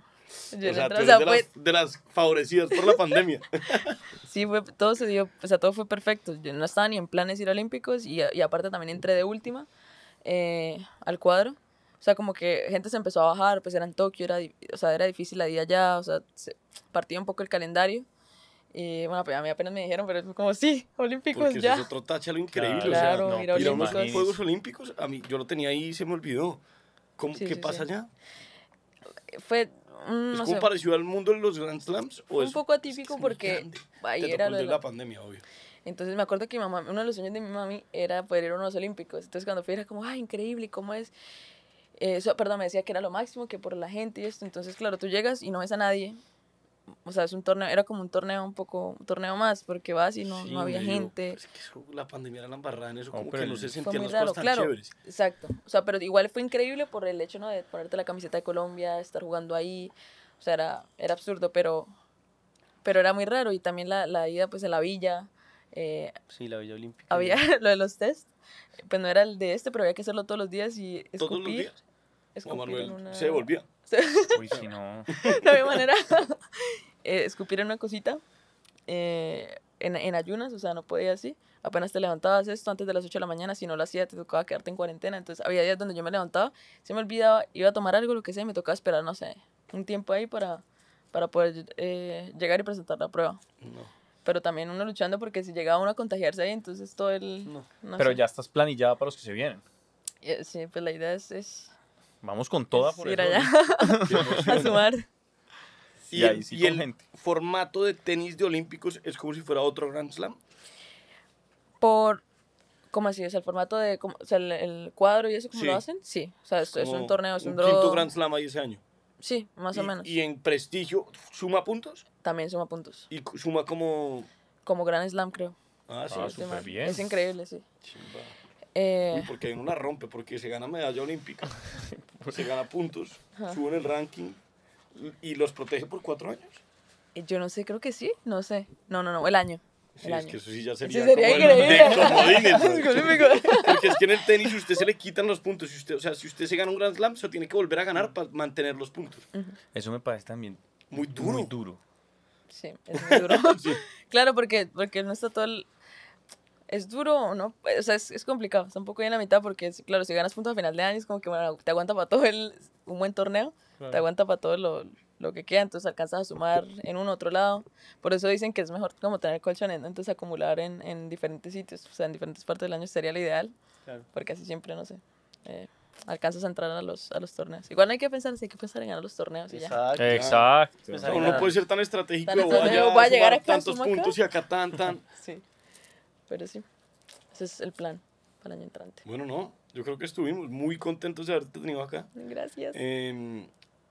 Yo de, las, favorecidas por la pandemia. [laughs] [laughs] sí, fue, todo se dio, o sea, todo fue perfecto. Yo no estaba ni en planes ir a Olímpicos y, y aparte también entré de última eh, al cuadro. O sea, como que gente se empezó a bajar, pues era en Tokio, era, o sea, era difícil la día allá, o sea, partía un poco el calendario. Y bueno, pues a mí apenas me dijeron, pero fue como, sí, olímpicos Porque ya. Eso es otro tache lo increíble. Claro, o sea, no, olímpicos. Juegos Olímpicos, a mí, yo lo tenía ahí y se me olvidó. ¿Cómo, ¿Qué pasa allá? Fue mm, no ¿Es como parecido al mundo en los Grand Slams? Fue un poco atípico porque ahí era de la... pandemia, obvio. Entonces me acuerdo que mi mamá, uno de los sueños de mi mami era poder ir a unos olímpicos. Entonces cuando fui era como, ay, increíble, ¿cómo es? eso, perdón, me decía que era lo máximo, que por la gente y esto. Entonces, claro, tú llegas y no ves a nadie. O sea, es un torneo, era como un torneo un poco, un torneo más, porque vas y no, no había gente. Pues, es que la pandemia era la embarrada en eso, como que no se sentían las cosas tan chéveres. Exacto. O sea, pero igual fue increíble por el hecho ¿no? de ponerte la camiseta de Colombia, estar jugando ahí. O sea, era, era absurdo, pero, pero era muy raro. Y también la, la ida pues a la villa. Eh, sí, la Villa Olímpica. Había [laughs] lo de los test. Pues no era el de este, pero había que hacerlo todos los días y escupir. ¿Todos los días? Se volvía. [laughs] Uy, si no. De manera, [laughs] eh, escupir en una cosita eh, en, ayunas, o sea, no podía así. Apenas te levantabas esto antes de las 8 de la mañana, si no lo hacía, te tocaba quedarte en cuarentena. Entonces había días donde yo me levantaba, se me olvidaba, iba a tomar algo, lo que sea, me tocaba esperar, no sé, un tiempo ahí para, para poder eh, llegar y presentar la prueba. No pero también uno luchando porque si llega uno a contagiarse ahí, entonces todo el... pero ya estás planillada para los que se vienen. Eh, sí, pues la idea es... Vamos con toda por ir allá [laughs] [laughs] a sumar. Y, sí el formato de tenis de olímpicos es como si fuera otro Grand Slam. Por... ¿Cómo así? es el formato de... o sea, el, cuadro y eso, como lo hacen? Sí. O sea, es, un torneo, es un, un Grand Slam ahí ese año. Sí, más o menos. ¿Y en prestigio suma puntos? También suma puntos. ¿Y suma como...? Como Gran Slam, creo. Ah, ah sí. Ah, bien. Es increíble, sí. Eh, porque en una rompe, porque se gana medalla olímpica, [laughs] se gana puntos, sube en el ranking y los protege por cuatro años. Eh, yo no sé, creo que sí, no sé. No, no, no, el año. Sí, es que eso sí ya sería, sería como Porque es que en el tenis usted se le quitan los puntos. Si usted, o sea, si usted se gana un Grand Slam, se tiene que volver a ganar para mantener los puntos. Eso me parece también muy duro. Muy duro. Sí, es muy duro. [laughs] Claro, porque, porque no está todo el... Es duro, ¿no? O sea, es, es complicado. Está un poco ahí en la mitad porque, claro, si ganas puntos al final de año, es como que bueno, te aguanta para todo el, un buen torneo, te aguanta para todo lo, lo que queda, entonces alcanzas a sumar en un otro lado. Por eso dicen que es mejor como tener colchones, entonces acumular en, en, diferentes sitios, o sea, en diferentes partes del año sería lo ideal, claro. porque así siempre, no sé, eh, alcanzas a entrar a los, a los torneos. Igual hay que pensar, sí hay que pensar en ganar los torneos y ya. Exacto. No puede ser tan estratégico, a llegar a tantos puntos y acá tan, tan. [laughs] sí, pero sí, ese es el plan para el año entrante. Bueno, no, yo creo que estuvimos muy contentos de haberte tenido acá. Gracias. Em,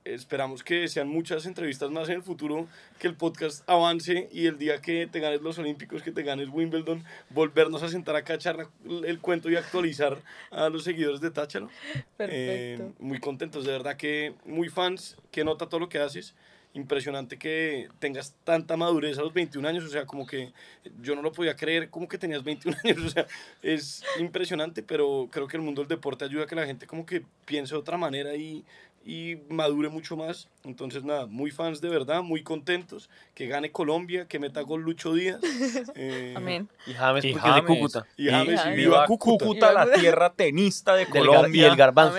esperamos que sean muchas entrevistas más en el futuro, que el podcast avance y el día que te ganes los Olímpicos, que te ganes Wimbledon, volvernos a sentar acá a echar el cuento y actualizar a los seguidores de Táchalo Perfecto. Eh, muy contentos, de verdad que muy fans, que nota todo lo que haces. Impresionante que tengas tanta madurez a los 21 años, o sea, como que yo no lo podía creer, como que tenías 21 [laughs] años, o sea, es impresionante, pero creo que el mundo del deporte ayuda a que la gente como que piense de otra manera y y madure mucho más. Entonces, nada, muy fans de verdad, muy contentos. Que gane Colombia, que meta gol Lucho Díaz. [laughs] Eh, Amén. Y James, y de Cúcuta. Y, James, viva, Cúcuta, la tierra tenista de Colombia. y el garbanzo.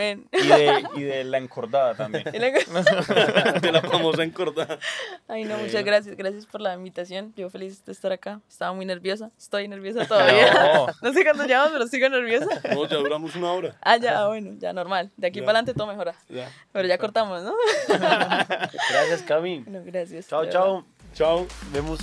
Y de, la encordada también. [laughs] [laughs] de la famosa encordada. Ay, no, muchas gracias. Gracias por la invitación. Yo feliz de estar acá. Estaba muy nerviosa. Estoy nerviosa todavía. No, sé cuándo llevamos, pero sigo nerviosa. No, ya duramos una hora. Ah, ya, ah, bueno, ya normal. De aquí para adelante todo mejora. Ya. Pero ya cortamos, ¿no? [laughs] gracias, Cami. No, gracias. Chao, chao. Chao. Vemos.